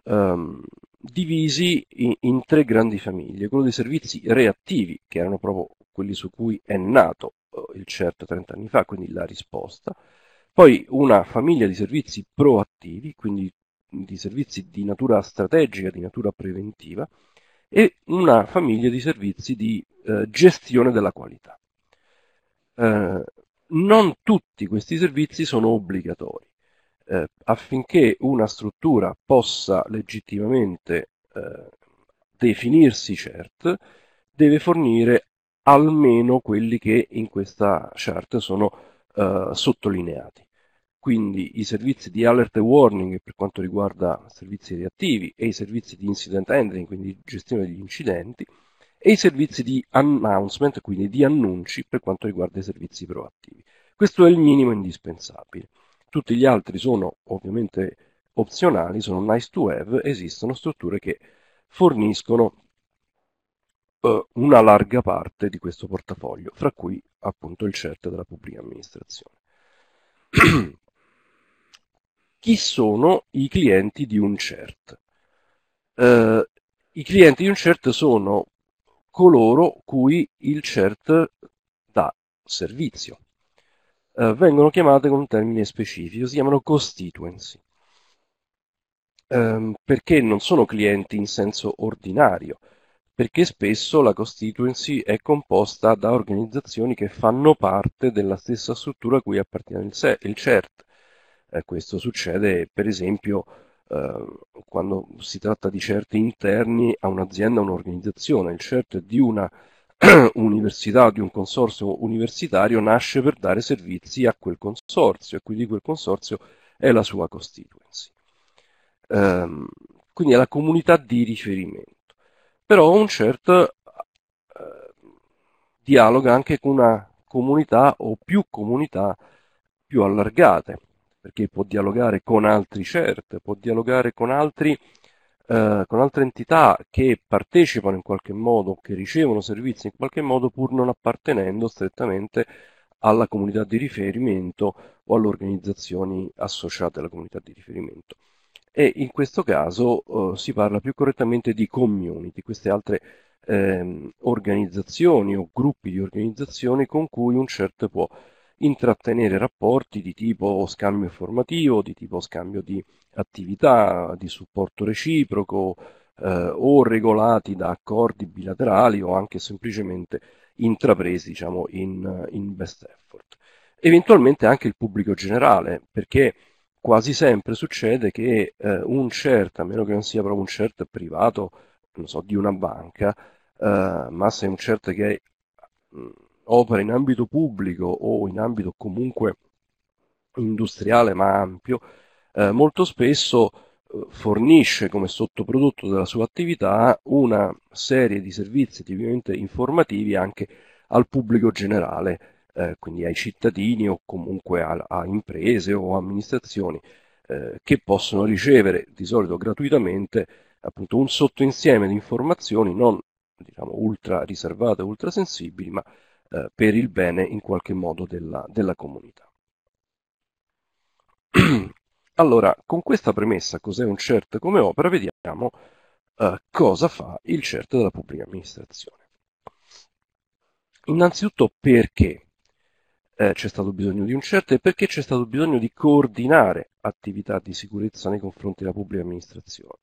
um, divisi in, in, tre grandi famiglie, quello dei servizi reattivi, che erano proprio quelli su cui è nato eh, il CERT 30 anni fa, quindi la risposta, poi una famiglia di servizi proattivi, quindi di servizi di natura strategica, di natura preventiva, e una famiglia di servizi di eh, gestione della qualità. Eh, non tutti questi servizi sono obbligatori eh, affinché una struttura possa legittimamente eh, definirsi CERT, deve fornire almeno quelli che in questa chart sono eh, sottolineati. Quindi i servizi di alert e warning per quanto riguarda servizi reattivi e i servizi di incident handling, quindi gestione degli incidenti, e i servizi di announcement, quindi di annunci per quanto riguarda i servizi proattivi. Questo è il minimo indispensabile. Tutti gli altri sono ovviamente opzionali, sono nice to have, esistono strutture che forniscono eh, una larga parte di questo portafoglio, fra cui appunto il CERT della pubblica amministrazione. Chi sono i clienti di un CERT? Eh, I clienti di un CERT sono coloro cui il CERT dà servizio. Eh, vengono chiamate con un termine specifico, si chiamano constituency, ehm, perché non sono clienti in senso ordinario, perché spesso la constituency è composta da organizzazioni che fanno parte della stessa struttura a cui appartiene il, se- il CERT. Eh, questo succede per esempio eh, quando si tratta di CERT interni a un'azienda, a un'organizzazione, il CERT è di una università o di un consorzio universitario nasce per dare servizi a quel consorzio e quindi quel consorzio è la sua constituency. Um, quindi è la comunità di riferimento. Però UnCert uh, eh, dialoga anche con una comunità o più comunità più allargate, perché può dialogare con altri CERT, può dialogare con altri eh, con altre entità che partecipano in qualche modo, che ricevono servizi in qualche modo pur non appartenendo strettamente alla comunità di riferimento o alle organizzazioni associate alla comunità di riferimento. E in questo caso eh, si parla più correttamente di community, queste altre eh, organizzazioni o gruppi di organizzazioni con cui un CERT può intrattenere rapporti di tipo scambio informativo, di tipo scambio di attività, di supporto reciproco eh, o regolati da accordi bilaterali o anche semplicemente intrapresi diciamo, in, in best effort. Eventualmente anche il pubblico generale, perché quasi sempre succede che eh, un CERT, a meno che non sia proprio un CERT privato, non so, di una banca, eh, ma se è un CERT che è mm, opera in ambito pubblico o in ambito comunque industriale ma ampio, eh, molto spesso eh, fornisce come sottoprodotto della sua attività una serie di servizi tipicamente informativi anche al pubblico generale, eh, quindi ai cittadini o comunque a, a imprese o amministrazioni eh, che possono ricevere di solito gratuitamente appunto un sottoinsieme di informazioni non diciamo ultra riservate, ultra sensibili, ma eh, per il bene in qualche modo della, della comunità. allora, con questa premessa, cos'è un CERT come opera, vediamo eh, cosa fa il CERT della pubblica amministrazione. Innanzitutto perché eh, c'è stato bisogno di un CERT e perché c'è stato bisogno di coordinare attività di sicurezza nei confronti della pubblica amministrazione.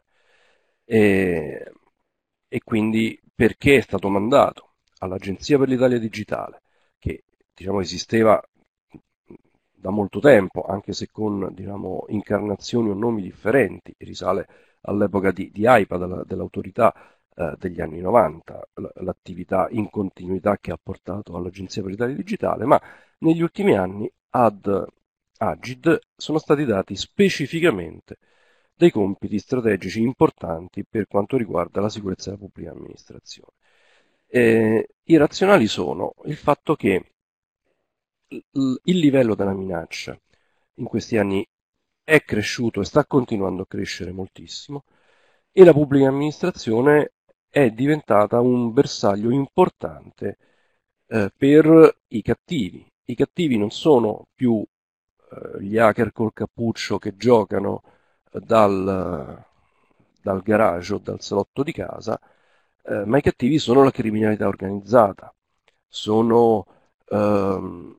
E, e quindi perché è stato mandato all'Agenzia per l'Italia Digitale, che diciamo, esisteva da molto tempo, anche se con diciamo, incarnazioni o nomi differenti, risale all'epoca di, di AIPA, dell'autorità eh, degli anni 90, l'attività in continuità che ha portato all'Agenzia per l'Italia Digitale, ma negli ultimi anni ad Agid sono stati dati specificamente dei compiti strategici importanti per quanto riguarda la sicurezza della pubblica amministrazione eh, i razionali sono il fatto che il livello della minaccia in questi anni è cresciuto e sta continuando a crescere moltissimo e la pubblica amministrazione è diventata un bersaglio importante eh, per i cattivi. I cattivi non sono più eh, gli hacker col cappuccio che giocano eh, dal, dal garage o dal salotto di casa, eh, ma i cattivi sono la criminalità organizzata, sono ehm,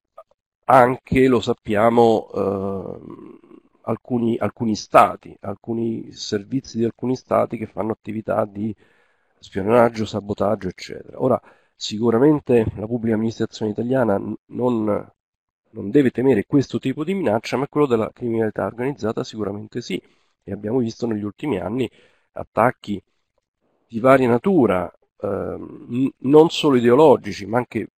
anche, lo sappiamo, ehm, alcuni, alcuni, stati, alcuni servizi di alcuni stati che fanno attività di spionaggio, sabotaggio, eccetera. Ora, sicuramente la pubblica amministrazione italiana non, non deve temere questo tipo di minaccia, ma quello della criminalità organizzata sicuramente sì, e abbiamo visto negli ultimi anni attacchi di varia natura, eh, non solo ideologici, ma anche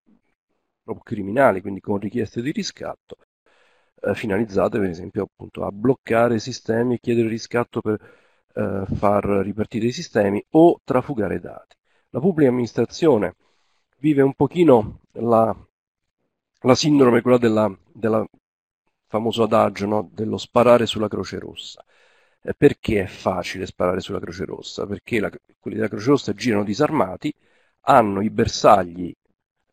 proprio criminali, quindi con richieste di riscatto, eh, finalizzate per esempio appunto a bloccare sistemi e chiedere riscatto per eh, far ripartire i sistemi o trafugare dati. La pubblica amministrazione vive un pochino la, la sindrome, quella del famoso adagio no? dello sparare sulla Croce Rossa. Eh, perché è facile sparare sulla Croce Rossa? Perché la, quelli della Croce Rossa girano disarmati, hanno i bersagli,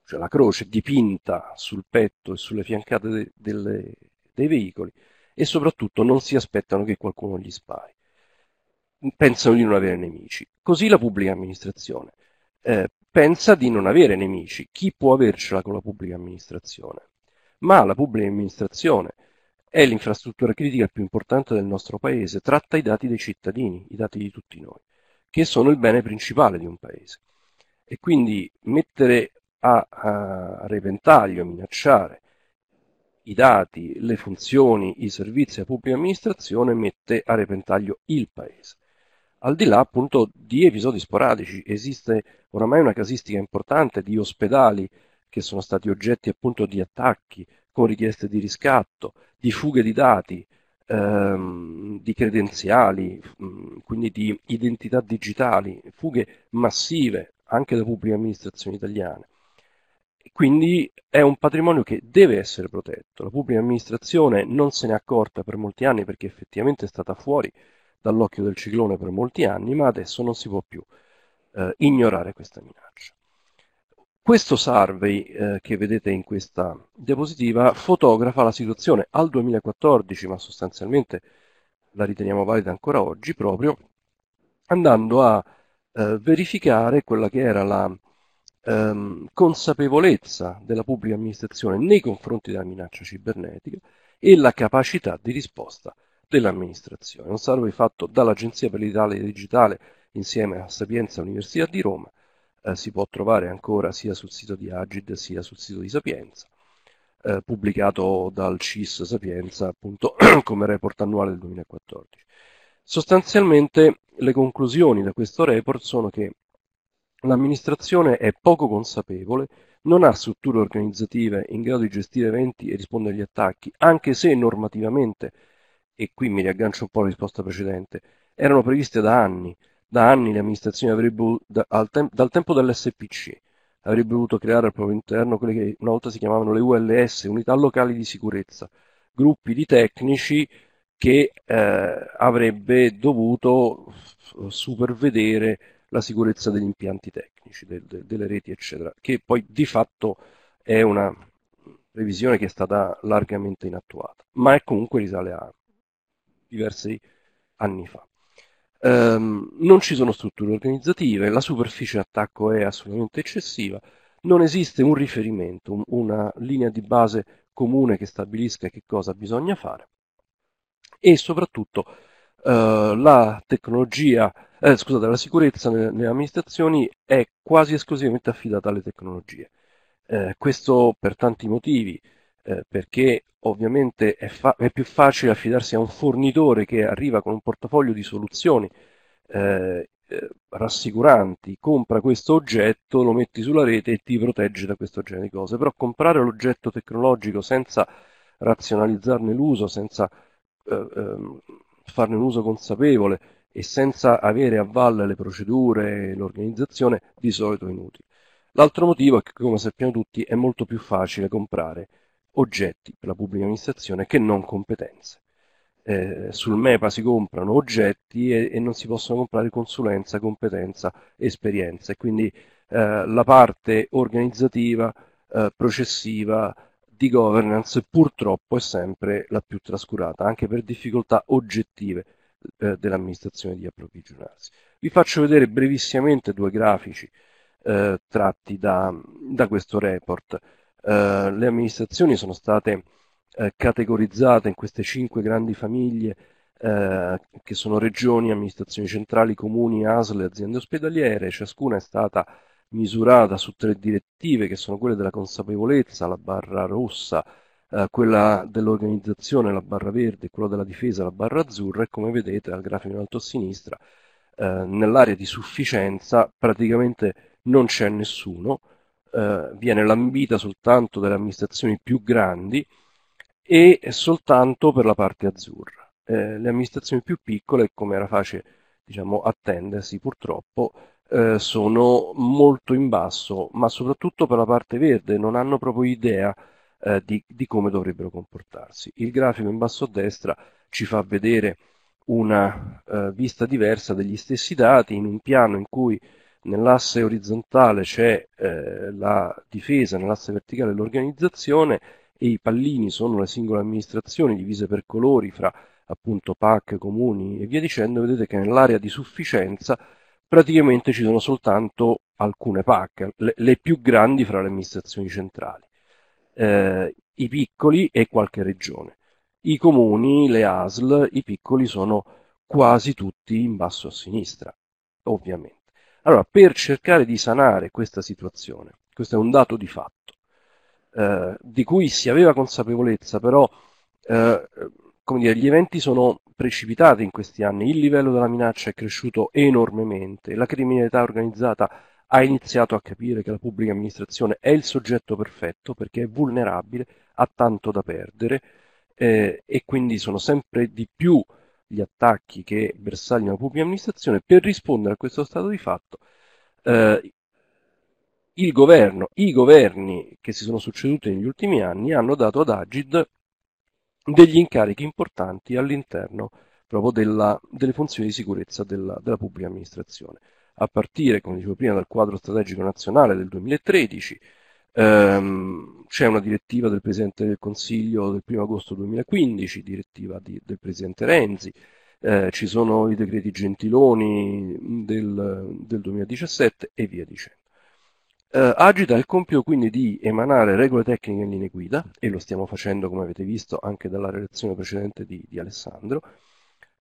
cioè la croce dipinta sul petto e sulle fiancate de, delle, dei veicoli e soprattutto non si aspettano che qualcuno gli spari. Pensano di non avere nemici. Così la pubblica amministrazione eh, pensa di non avere nemici. Chi può avercela con la pubblica amministrazione? Ma la pubblica amministrazione è l'infrastruttura critica più importante del nostro paese, tratta i dati dei cittadini, i dati di tutti noi, che sono il bene principale di un paese. E quindi mettere a, a repentaglio, minacciare i dati, le funzioni, i servizi a pubblica amministrazione mette a repentaglio il paese. Al di là appunto di episodi sporadici, esiste oramai una casistica importante di ospedali che sono stati oggetti appunto di attacchi con richieste di riscatto, di fughe di dati, ehm, di credenziali, mh, mm, quindi di identità digitali, fughe massive anche da pubbliche amministrazioni italiane. Quindi è un patrimonio che deve essere protetto. La pubblica amministrazione non se ne è accorta per molti anni perché effettivamente è stata fuori dall'occhio del ciclone per molti anni, ma adesso non si può più eh, ignorare questa minaccia. Questo survey eh, che vedete in questa diapositiva fotografa la situazione al 2014, ma sostanzialmente la riteniamo valida ancora oggi proprio, andando a eh, verificare quella che era la ehm, consapevolezza della pubblica amministrazione nei confronti della minaccia cibernetica e la capacità di risposta dell'amministrazione. Un survey fatto dall'Agenzia per l'Italia Digitale insieme a Sapienza Università di Roma eh, si può trovare ancora sia sul sito di Agid sia sul sito di Sapienza, eh, pubblicato dal CIS Sapienza appunto come report annuale del 2014. Sostanzialmente le conclusioni da questo report sono che l'amministrazione è poco consapevole, non ha strutture organizzative in grado di gestire eventi e rispondere agli attacchi, anche se normativamente, e qui mi riaggancio un po' alla risposta precedente, erano previste da anni da anni le amministrazioni avrebbero, dal tempo dell'SPC, avrebbe dovuto creare al proprio interno quelle che una volta si chiamavano le ULS, unità locali di sicurezza, gruppi di tecnici che eh, avrebbe dovuto supervedere la sicurezza degli impianti tecnici, de, de, delle reti, eccetera, che poi di fatto è una previsione che è stata largamente inattuata, ma è comunque risale a diversi anni fa. Um, non ci sono strutture organizzative, la superficie d'attacco è assolutamente eccessiva, non esiste un riferimento, un, una linea di base comune che stabilisca che cosa bisogna fare e soprattutto uh, la tecnologia, eh, scusate, la sicurezza nelle, nelle, amministrazioni è quasi esclusivamente affidata alle tecnologie. Uh, questo per tanti motivi, eh, perché ovviamente è, è, più facile affidarsi a un fornitore che arriva con un portafoglio di soluzioni eh, eh, rassicuranti, compra questo oggetto, lo metti sulla rete e ti protegge da questo genere di cose, però comprare l'oggetto tecnologico senza razionalizzarne l'uso, senza eh, ehm, farne un uso consapevole e senza avere a valle le procedure e l'organizzazione, di solito è inutile. L'altro motivo è che, come sappiamo tutti, è molto più facile comprare oggetti per la pubblica amministrazione che non competenze. Eh, sul MEPA si comprano oggetti e, e, non si possono comprare consulenza, competenza, esperienza e quindi eh, la parte organizzativa, eh, processiva, di governance purtroppo è sempre la più trascurata, anche per difficoltà oggettive eh, dell'amministrazione di approvvigionarsi. Vi faccio vedere brevissimamente due grafici eh, tratti da, da questo report. Eh, le amministrazioni sono state eh, categorizzate in queste cinque grandi famiglie eh, che sono regioni, amministrazioni centrali, comuni, ASL aziende ospedaliere, ciascuna è stata misurata su tre direttive che sono quelle della consapevolezza, la barra rossa, eh, quella dell'organizzazione, la barra verde, quella della difesa, la barra azzurra e come vedete al grafico in alto a sinistra eh, nell'area di sufficienza praticamente non c'è nessuno, eh, viene lambita soltanto dalle amministrazioni più grandi e soltanto per la parte azzurra. Eh, le amministrazioni più piccole, come era facile diciamo, attendersi purtroppo, eh, sono molto in basso, ma soprattutto per la parte verde non hanno proprio idea eh, di, di, come dovrebbero comportarsi. Il grafico in basso a destra ci fa vedere una eh, vista diversa degli stessi dati in un piano in cui nell'asse orizzontale c'è eh, la difesa, nell'asse verticale l'organizzazione e i pallini sono le singole amministrazioni divise per colori fra appunto PAC, comuni e via dicendo, vedete che nell'area di sufficienza praticamente ci sono soltanto alcune PAC, le, le più grandi fra le amministrazioni centrali, eh, i piccoli e qualche regione. I comuni, le ASL, i piccoli sono quasi tutti in basso a sinistra, ovviamente. Allora, per cercare di sanare questa situazione, questo è un dato di fatto, eh, di cui si aveva consapevolezza, però eh, come dire, gli eventi sono precipitati in questi anni, il livello della minaccia è cresciuto enormemente, la criminalità organizzata ha iniziato a capire che la pubblica amministrazione è il soggetto perfetto perché è vulnerabile, ha tanto da perdere eh, e quindi sono sempre di più gli attacchi che bersagliano la pubblica amministrazione, per rispondere a questo stato di fatto eh, il governo, i governi che si sono succeduti negli ultimi anni hanno dato ad Agid degli incarichi importanti all'interno proprio della, delle funzioni di sicurezza della, della, pubblica amministrazione, a partire, come dicevo prima, dal quadro strategico nazionale del 2013, ehm, c'è una direttiva del Presidente del Consiglio del 1 agosto 2015, direttiva di, del Presidente Renzi, eh, ci sono i decreti Gentiloni del, del 2017 e via dicendo. Eh, Agita ha il compito quindi di emanare regole tecniche e linee guida, e lo stiamo facendo come avete visto anche dalla relazione precedente di, di Alessandro,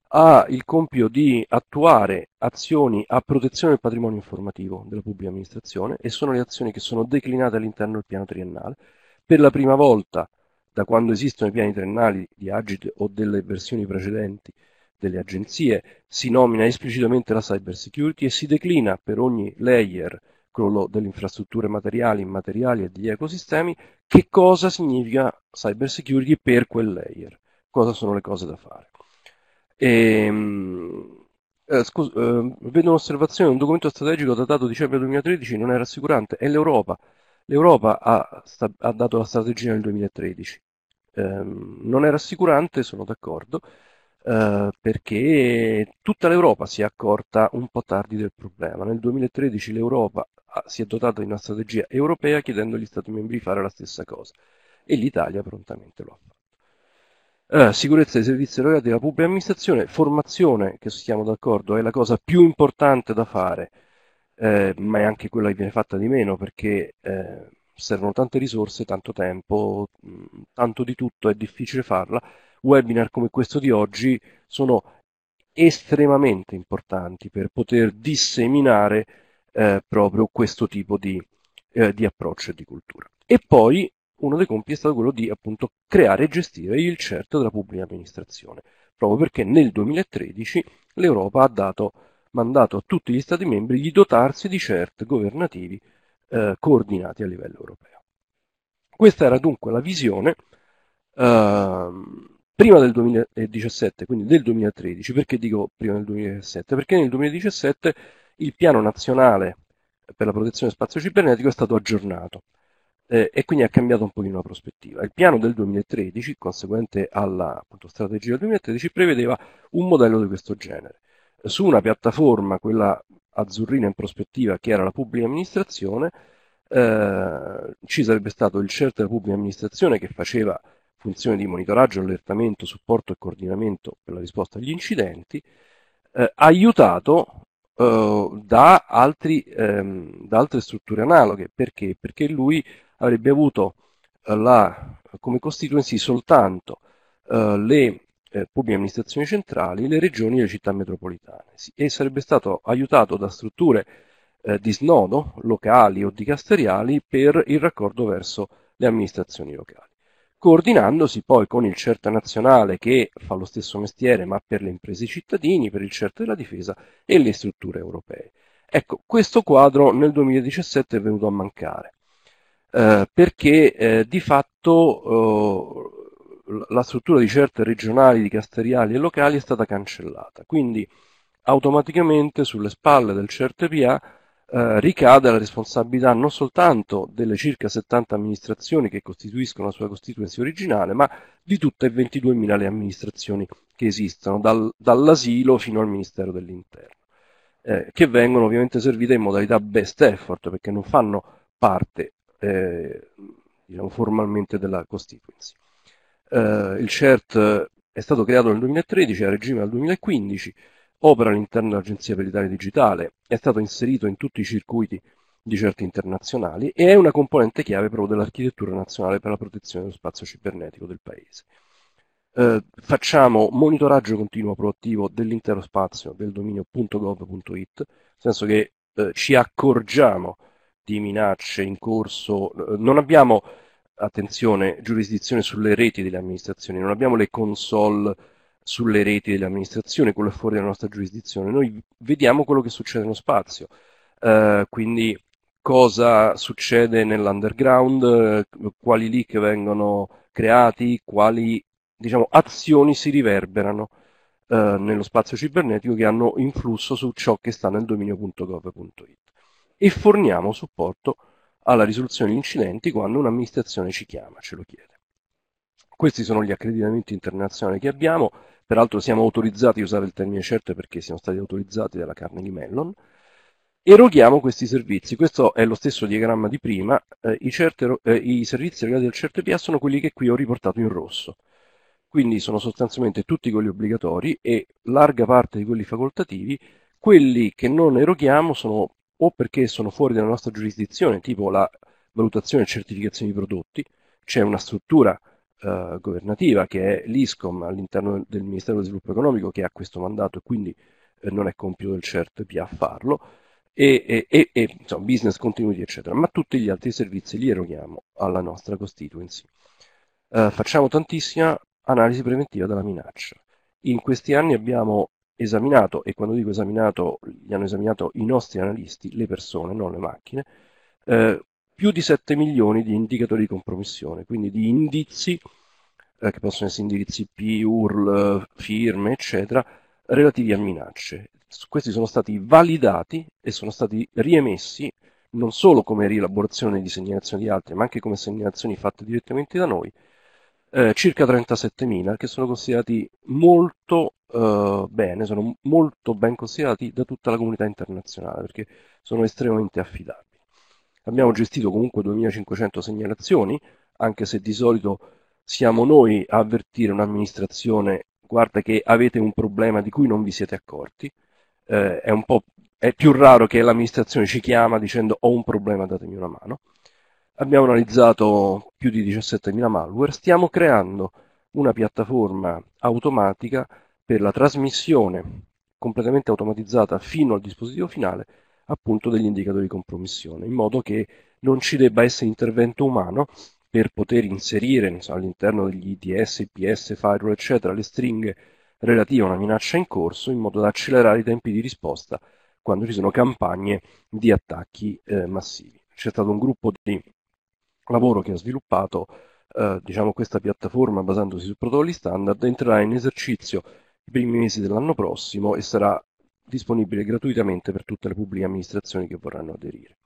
ha il compito di attuare azioni a protezione del patrimonio informativo della pubblica amministrazione e sono le azioni che sono declinate all'interno del piano triennale. Per la prima volta da quando esistono i piani triennali di Agit o delle versioni precedenti delle agenzie, si nomina esplicitamente la cyber security e si declina per ogni layer, quello delle infrastrutture materiali, immateriali e degli ecosistemi, che cosa significa cyber security per quel layer, cosa sono le cose da fare. E, ehm, eh, scusa, eh, vedo un'osservazione, un documento strategico datato dicembre 2013 non è rassicurante, è l'Europa. L'Europa ha, sta, ha dato la strategia nel 2013. Eh, non è rassicurante, sono d'accordo, eh, perché tutta l'Europa si è accorta un po' tardi del problema. Nel 2013 l'Europa ah, si è dotata di una strategia europea chiedendo agli Stati membri di fare la stessa cosa e l'Italia prontamente lo ha fatto. Eh, sicurezza dei servizi erogati dalla pubblica amministrazione, formazione, che siamo d'accordo, è la cosa più importante da fare, eh, ma è anche quella che viene fatta di meno perché eh, servono tante risorse, tanto tempo, mh, mm, tanto di tutto, è difficile farla. Webinar come questo di oggi sono estremamente importanti per poter disseminare eh, proprio questo tipo di, eh, di approccio e di cultura. E poi uno dei compiti è stato quello di appunto creare e gestire il CERT della pubblica amministrazione, proprio perché nel 2013 l'Europa ha dato mandato a tutti gli Stati membri di dotarsi di CERT governativi eh, coordinati a livello europeo. Questa era dunque la visione eh, prima del 2017, quindi del 2013, perché dico prima del 2017? Perché nel 2017 il piano nazionale per la protezione spazio cibernetico è stato aggiornato eh, e quindi ha cambiato un pochino la prospettiva. Il piano del 2013, conseguente alla appunto, strategia del 2013, prevedeva un modello di questo genere. Su una piattaforma, quella azzurrina in prospettiva, che era la pubblica amministrazione, eh, ci sarebbe stato il CERT della pubblica amministrazione che faceva funzioni di monitoraggio, allertamento, supporto e coordinamento per la risposta agli incidenti, eh, aiutato eh, da, altri, ehm, da, altre strutture analoghe. Perché? Perché lui avrebbe avuto eh, la, come constituency soltanto eh, le eh, pubbliche amministrazioni centrali, le regioni e le città metropolitane e sarebbe stato aiutato da strutture eh, di snodo locali o di dicasteriali per il raccordo verso le amministrazioni locali, coordinandosi poi con il CERTA nazionale che fa lo stesso mestiere ma per le imprese cittadini, per il CERTA della difesa e le strutture europee. Ecco, questo quadro nel 2017 è venuto a mancare. Eh, perché eh, di fatto eh, la struttura di certe regionali, di casteriali e locali è stata cancellata. Quindi automaticamente sulle spalle del CERTPA eh, ricade la responsabilità non soltanto delle circa 70 amministrazioni che costituiscono la sua costituzione originale, ma di tutte e 22.000 le amministrazioni che esistono, dal, dall'asilo fino al Ministero dell'Interno, eh, che vengono ovviamente servite in modalità best effort, perché non fanno parte eh, diciamo formalmente della constituency. Eh, il CERT è stato creato nel 2013, è a regime dal 2015, opera all'interno dell'Agenzia per l'Italia Digitale, è stato inserito in tutti i circuiti di CERT internazionali e è una componente chiave proprio dell'architettura nazionale per la protezione dello spazio cibernetico del Paese. Eh, facciamo monitoraggio continuo proattivo dell'intero spazio del dominio.gov.it, nel senso che eh, ci accorgiamo di minacce in corso, eh, non abbiamo, attenzione, giurisdizione sulle reti delle amministrazioni, non abbiamo le console sulle reti delle amministrazioni, quello è fuori dalla nostra giurisdizione, noi vediamo quello che succede nello spazio, uh, quindi cosa succede nell'underground, eh, quali leak vengono creati, quali diciamo, azioni si riverberano eh, nello spazio cibernetico che hanno influsso su ciò che sta nel dominio.gov.it e forniamo supporto alla risoluzione di incidenti quando un'amministrazione ci chiama, ce lo chiede. Questi sono gli accreditamenti internazionali che abbiamo, peraltro siamo autorizzati a usare il termine CERT perché siamo stati autorizzati dalla Carnegie Mellon, eroghiamo questi servizi. Questo è lo stesso diagramma di prima, eh, i, certe, eh, i, servizi erogati dal CERT-PA sono quelli che qui ho riportato in rosso, quindi sono sostanzialmente tutti quelli obbligatori e larga parte di quelli facoltativi, quelli che non eroghiamo sono o perché sono fuori dalla nostra giurisdizione, tipo la valutazione e certificazione di prodotti, c'è una struttura eh, governativa che è l'ISCOM all'interno del Ministero dello Sviluppo Economico che ha questo mandato e quindi eh, non è compito del CERT a farlo, e, e, e, e insomma, business continuity eccetera, ma tutti gli altri servizi li eroghiamo alla nostra constituency. Eh, facciamo tantissima analisi preventiva della minaccia. In questi anni abbiamo esaminato, e quando dico esaminato, li hanno esaminato i nostri analisti, le persone, non le macchine, eh, più di 7 milioni di indicatori di compromissione, quindi di indizi, eh, che possono essere indirizzi IP, URL, firme, eccetera, relativi a minacce. Questi sono stati validati e sono stati riemessi non solo come rielaborazione di segnalazioni di altri, ma anche come segnalazioni fatte direttamente da noi, eh, circa 37.000, che sono considerati molto Uhm, bene, sono molto ben considerati da tutta la comunità internazionale perché sono estremamente affidabili. Abbiamo gestito comunque 2500 segnalazioni, anche se di solito siamo noi a avvertire un'amministrazione, guarda che avete un problema di cui non vi siete accorti, eh, è, è più raro che l'amministrazione ci chiama dicendo ho un problema, datemi una mano. Abbiamo analizzato più di 17.000 malware, stiamo creando una piattaforma automatica per la trasmissione completamente automatizzata fino al dispositivo finale appunto degli indicatori di compromissione, in modo che non ci debba essere intervento umano per poter inserire so, all'interno degli IDS, IPS, firewall, eccetera, le stringhe relative a una minaccia in corso in modo da accelerare i tempi di risposta quando ci sono campagne di attacchi eh, massivi. C'è stato un gruppo di lavoro che ha sviluppato eh, diciamo, questa piattaforma basandosi su protocolli standard, entrerà in esercizio i primi mesi dell'anno prossimo e sarà disponibile gratuitamente per tutte le pubbliche amministrazioni che vorranno aderire.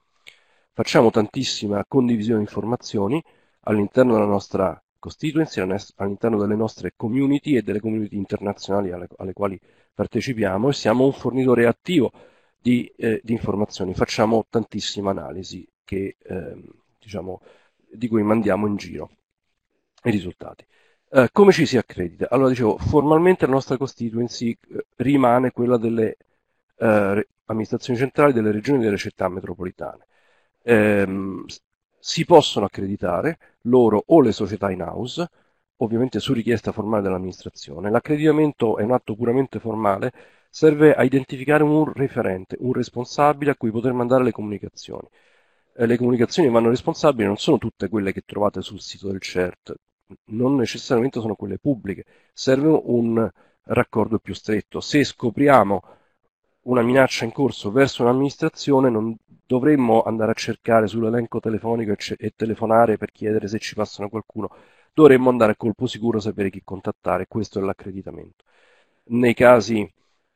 Facciamo tantissima condivisione di informazioni all'interno della nostra constituency, all'interno delle nostre community e delle community internazionali alle, alle quali partecipiamo e siamo un fornitore attivo di, eh, di informazioni. Facciamo tantissima analisi che, eh, diciamo, di cui mandiamo in giro i risultati. Eh, come ci si accredita? Allora dicevo, formalmente la nostra constituency eh, rimane quella delle eh, amministrazioni centrali, delle regioni e delle città metropolitane. Eh, si possono accreditare loro o le società in house, ovviamente su richiesta formale dell'amministrazione. L'accreditamento è un atto puramente formale, serve a identificare un referente, un responsabile a cui poter mandare le comunicazioni. Eh, le comunicazioni vanno responsabili non sono tutte quelle che trovate sul sito del CERT, non necessariamente sono quelle pubbliche, serve un raccordo più stretto. Se scopriamo una minaccia in corso verso un'amministrazione, non dovremmo andare a cercare sull'elenco telefonico e, ce- e, telefonare per chiedere se ci passano qualcuno, dovremmo andare a colpo sicuro a sapere chi contattare, questo è l'accreditamento. Nei casi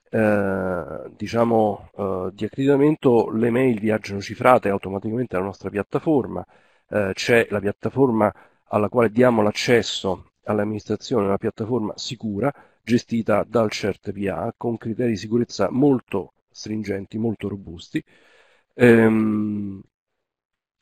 eh, diciamo, eh, di accreditamento le mail viaggiano cifrate automaticamente alla nostra piattaforma, eh, c'è la piattaforma alla quale diamo l'accesso all'amministrazione una piattaforma sicura gestita dal CertPA con criteri di sicurezza molto stringenti, molto robusti, ehm,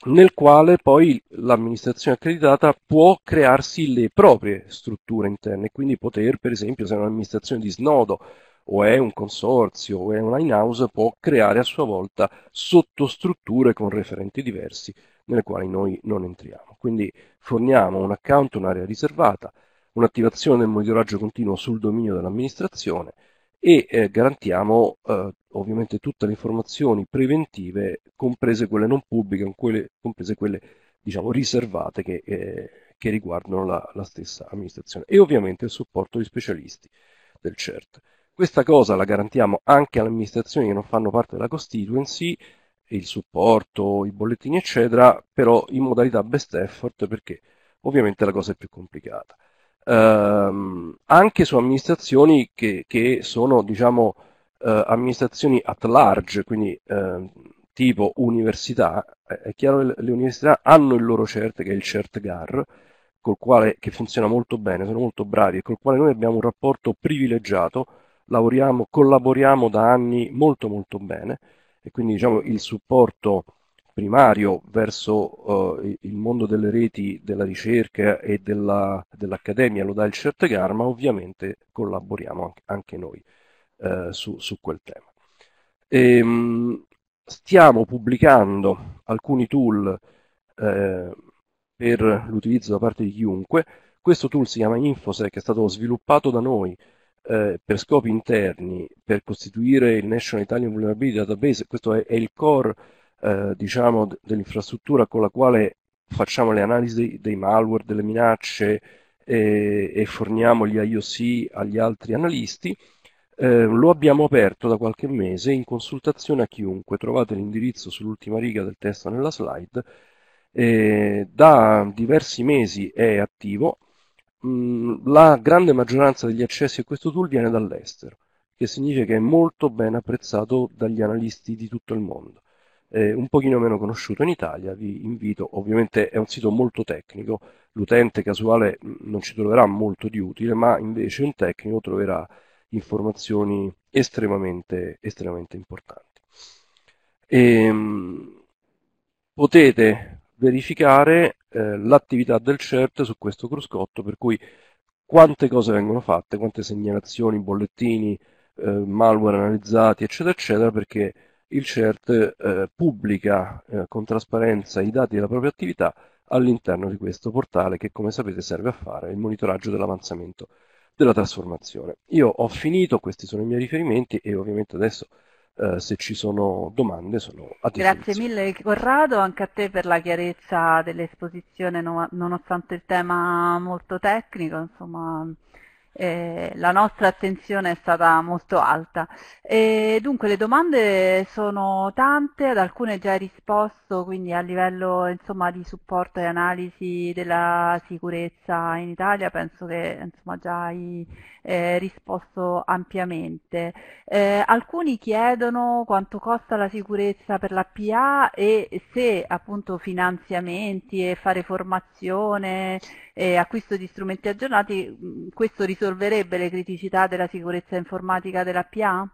nel quale poi l'amministrazione accreditata può crearsi le proprie strutture interne, quindi poter, per esempio, se è un'amministrazione di snodo o è un consorzio o è un in-house, può creare a sua volta sottostrutture con referenti diversi nelle quali noi non entriamo. Quindi forniamo un account, un'area riservata, un'attivazione del monitoraggio continuo sul dominio dell'amministrazione e eh, garantiamo eh, ovviamente tutte le informazioni preventive, comprese quelle non pubbliche, quelle, comprese quelle diciamo, riservate che, eh, che riguardano la, la, stessa amministrazione e ovviamente il supporto di specialisti del CERT. Questa cosa la garantiamo anche alle amministrazioni che non fanno parte della constituency, il supporto, i bollettini, eccetera, però in modalità best effort perché ovviamente la cosa è più complicata. Ehm, anche su amministrazioni che, che sono, diciamo, eh, amministrazioni at large, quindi eh, tipo università, è chiaro che le università hanno il loro CERT, che è il CERT-GAR, col quale, che funziona molto bene, sono molto bravi e col quale noi abbiamo un rapporto privilegiato, lavoriamo, collaboriamo da anni molto molto bene e quindi diciamo, il supporto primario verso uh, il mondo delle reti della ricerca e della, dell'accademia lo dà il CERTEGAR, ma ovviamente collaboriamo anche noi uh, su, su, quel tema. E, ehm, stiamo pubblicando alcuni tool uh, per l'utilizzo da parte di chiunque, questo tool si chiama Infosec, è stato sviluppato da noi eh, per scopi interni, per costituire il National Italian Vulnerability Database, questo è, è il core eh, diciamo, dell'infrastruttura con la quale facciamo le analisi dei, dei malware, delle minacce e, e, forniamo gli IOC agli altri analisti, eh, lo abbiamo aperto da qualche mese in consultazione a chiunque. Trovate l'indirizzo sull'ultima riga del testo nella slide. Eh, da diversi mesi è attivo, Mm, la grande maggioranza degli accessi a questo tool viene dall'estero, che significa che è molto ben apprezzato dagli analisti di tutto il mondo. Eh, un pochino meno conosciuto in Italia, vi invito, ovviamente è un sito molto tecnico, l'utente casuale mm, non ci troverà molto di utile, ma invece un tecnico troverà informazioni estremamente, estremamente importanti. E, ehm, potete verificare eh, l'attività del CERT su questo cruscotto, per cui quante cose vengono fatte, quante segnalazioni, bollettini, eh, malware analizzati, eccetera, eccetera, perché il CERT eh, pubblica eh, con trasparenza i dati della propria attività all'interno di questo portale che, come sapete, serve a fare il monitoraggio dell'avanzamento della trasformazione. Io ho finito, questi sono i miei riferimenti e ovviamente adesso eh, se ci sono domande sono a te. Grazie mille Corrado, anche a te per la chiarezza dell'esposizione nonostante il tema molto tecnico, insomma eh, la nostra attenzione è stata molto alta. E dunque le domande sono tante, ad alcune già hai risposto, quindi a livello insomma, di supporto e analisi della sicurezza in Italia penso che insomma, già hai eh, risposto ampiamente. Eh, alcuni chiedono quanto costa la sicurezza per la PA e se appunto finanziamenti e fare formazione eh, acquisto di strumenti aggiornati, mm, questo risolverebbe le criticità della sicurezza informatica della PA?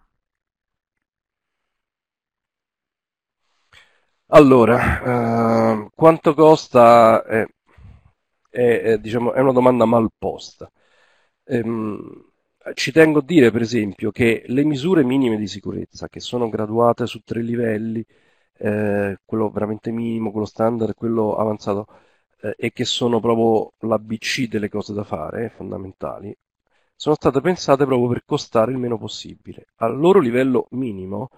Allora, eh, quanto costa? È, è, è, diciamo, è, una domanda mal posta. Ehm, ci tengo a dire, per esempio, che le misure minime di sicurezza, che sono graduate su tre livelli, eh, quello veramente minimo, quello standard e quello avanzato, eh, e che sono proprio l'ABC delle cose da fare, fondamentali, sono state pensate proprio per costare il meno possibile. Al loro livello minimo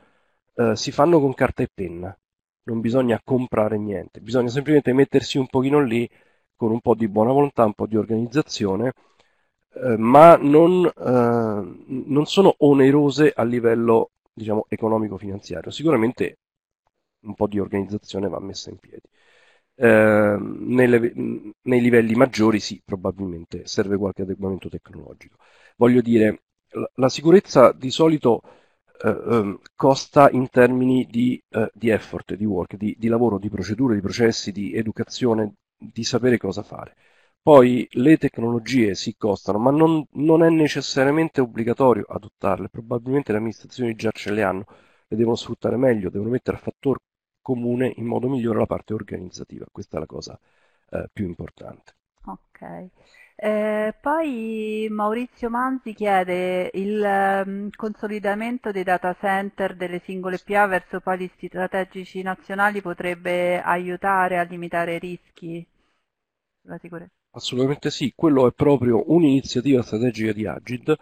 eh, si fanno con carta e penna, non bisogna comprare niente, bisogna semplicemente mettersi un pochino lì con un po' di buona volontà, un po' di organizzazione, eh, ma non, eh, non, sono onerose a livello diciamo, economico-finanziario. Sicuramente un po' di organizzazione va messa in piedi. Ehm, nelle, nei livelli maggiori sì, probabilmente serve qualche adeguamento tecnologico. Voglio dire, la, la sicurezza di solito eh, ehm, costa in termini di, eh, di effort, di work, di, di, lavoro, di procedure, di processi, di educazione, di sapere cosa fare. Poi le tecnologie si costano, ma non, non è necessariamente obbligatorio adottarle, probabilmente le amministrazioni già ce le hanno, le devono sfruttare meglio, devono mettere a fattor comune in modo migliore la parte organizzativa. Questa è la cosa eh, più importante. Ok. Eh, poi Maurizio Manzi chiede il um, consolidamento dei data center delle singole PA verso pali strategici nazionali potrebbe aiutare a limitare i rischi sulla sicurezza. Assolutamente sì, quello è proprio un'iniziativa strategica di Agid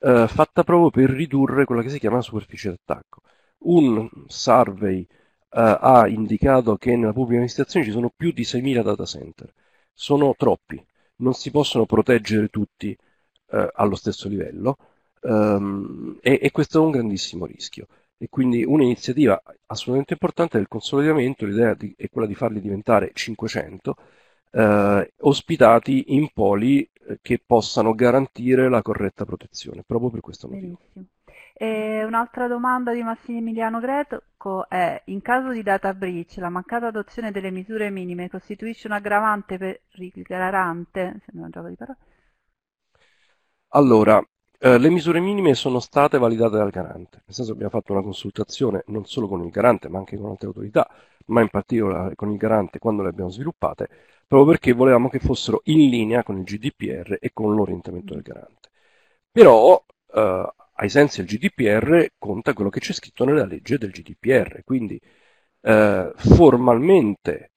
eh, fatta proprio per ridurre quella che si chiama superficie d'attacco. Un survey eh, ha indicato che nella pubblica amministrazione ci sono più di 6.000 data center. Sono troppi, non si possono proteggere tutti eh, allo stesso livello um, e, e, questo è un grandissimo rischio. E quindi un'iniziativa assolutamente importante del consolidamento, l'idea di, è quella di farli diventare 500, eh, ospitati in poli eh, che possano garantire la corretta protezione, proprio per questo motivo. Bellissimo. E un'altra domanda di Massimiliano Greco è in caso di data breach la mancata adozione delle misure minime costituisce un aggravante per il garante? Allora, eh, le misure minime sono state validate dal garante, nel senso che abbiamo fatto una consultazione non solo con il garante ma anche con altre autorità, ma in particolare con il garante quando le abbiamo sviluppate, proprio perché volevamo che fossero in linea con il GDPR e con l'orientamento del garante. Però eh, ai sensi del GDPR conta quello che c'è scritto nella legge del GDPR, quindi eh, formalmente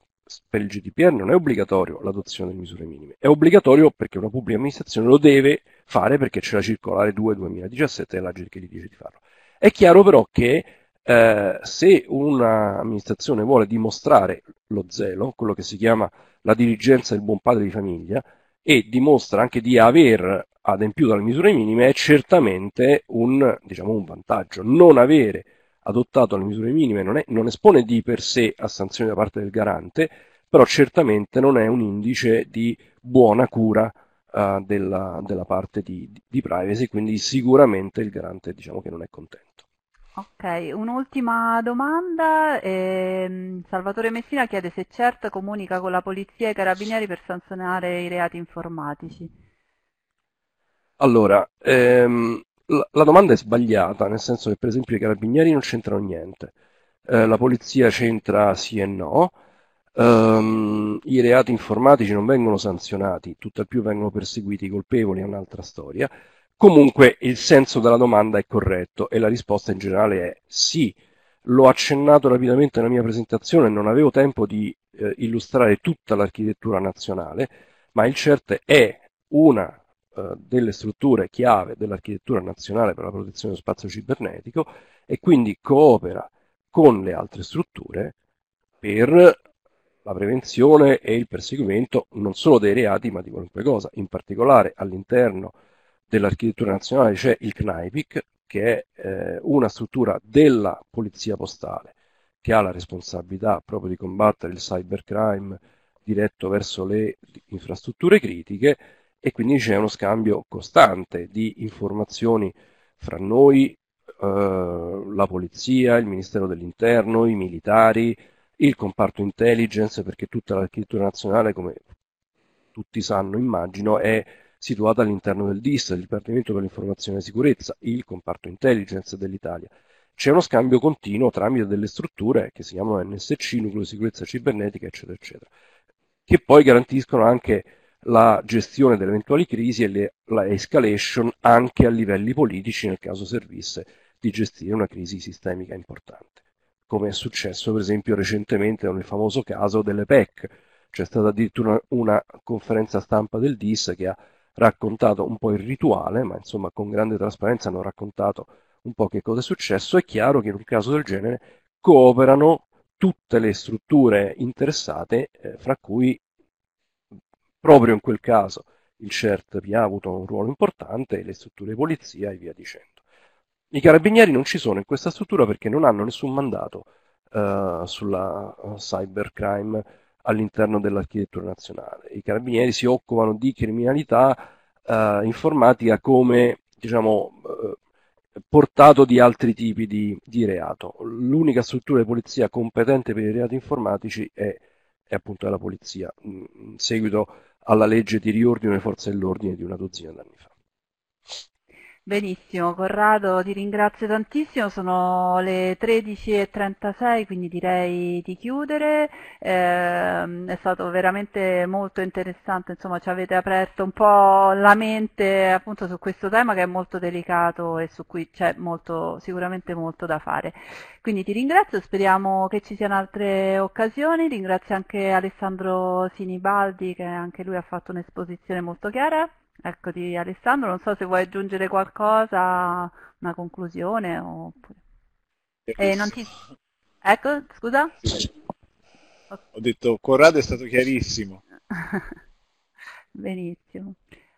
per il GDPR non è obbligatorio l'adozione delle misure minime, è obbligatorio perché una pubblica amministrazione lo deve fare perché c'è la circolare 2-2017 e della che gli dice di farlo. È chiaro però che eh, se un'amministrazione vuole dimostrare lo zelo, quello che si chiama la dirigenza del buon padre di famiglia, e dimostra anche di aver adempiuto alle misure minime è certamente un, diciamo, un vantaggio. Non avere adottato le misure minime non, è, non espone di per sé a sanzioni da parte del garante, però certamente non è un indice di buona cura uh, della, della, parte di, di privacy, quindi sicuramente il garante diciamo che non è contento. Ok, un'ultima domanda. Eh, Salvatore Messina chiede se CERT comunica con la polizia e i carabinieri per sanzionare i reati informatici. Allora, ehm, la, la, domanda è sbagliata, nel senso che per esempio i carabinieri non c'entrano niente, eh, la polizia c'entra sì e no, ehm, i reati informatici non vengono sanzionati, tutt'al più vengono perseguiti i colpevoli, è un'altra storia. Comunque il senso della domanda è corretto e la risposta in generale è sì. L'ho accennato rapidamente nella mia presentazione, non avevo tempo di eh, illustrare tutta l'architettura nazionale, ma il CERT è una eh, delle strutture chiave dell'architettura nazionale per la protezione dello spazio cibernetico e quindi coopera con le altre strutture per la prevenzione e il perseguimento non solo dei reati ma di qualunque cosa, in particolare all'interno dell'architettura nazionale c'è il CNAIPIC, che è eh, una struttura della polizia postale che ha la responsabilità proprio di combattere il cybercrime diretto verso le infrastrutture critiche e quindi c'è uno scambio costante di informazioni fra noi, eh, la polizia, il Ministero dell'Interno, i militari, il comparto intelligence, perché tutta l'architettura nazionale, come tutti sanno, immagino, è situata all'interno del DIS, il Dipartimento per l'Informazione e Sicurezza, il comparto intelligence dell'Italia. C'è uno scambio continuo tramite delle strutture che si chiamano NSC, Nucleo di Sicurezza Cibernetica, eccetera, eccetera, che poi garantiscono anche la gestione delle eventuali crisi e le, la escalation anche a livelli politici nel caso servisse di gestire una crisi sistemica importante, come è successo per esempio recentemente nel famoso caso delle PEC. C'è stata addirittura una, una conferenza stampa del DIS che ha raccontato un po' il rituale, ma insomma con grande trasparenza hanno raccontato un po' che cosa è successo, è chiaro che in un caso del genere cooperano tutte le strutture interessate, eh, fra cui proprio in quel caso il CERT vi ha avuto un ruolo importante, le strutture di polizia e via dicendo. I carabinieri non ci sono in questa struttura perché non hanno nessun mandato eh, sulla eh, cybercrime all'interno dell'architettura nazionale. I carabinieri si occupano di criminalità eh, informatica come diciamo, eh, portato di altri tipi di, di, reato. L'unica struttura di polizia competente per i reati informatici è, è appunto la polizia, in seguito alla legge di riordino delle forze dell'ordine di una dozzina d'anni fa. Benissimo, Corrado, ti ringrazio tantissimo, sono le 13.36, quindi direi di chiudere, eh, è stato veramente molto interessante, insomma ci avete aperto un po' la mente appunto su questo tema che è molto delicato e su cui c'è sicuramente molto da fare. Quindi ti ringrazio, speriamo che ci siano altre occasioni, ringrazio anche Alessandro Sinibaldi che anche lui ha fatto un'esposizione molto chiara. Eccoti Alessandro, non so se vuoi aggiungere qualcosa, una conclusione oppure... Eh, ti... Ecco, scusa? Ho detto Corrado è stato chiarissimo. Benissimo.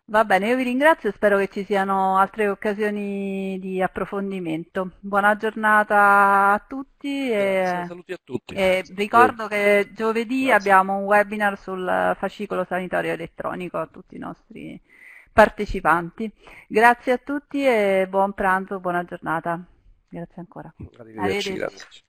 Va bene, io vi ringrazio e spero che ci siano altre occasioni di approfondimento. Buona giornata a tutti e, Grazie, a tutti. e ricordo che giovedì Grazie. abbiamo un webinar sul fascicolo sanitario elettronico a tutti i nostri partecipanti. Grazie a tutti e buon pranzo, buona giornata. Grazie ancora. Arrivederci. Arrivederci. Grazie.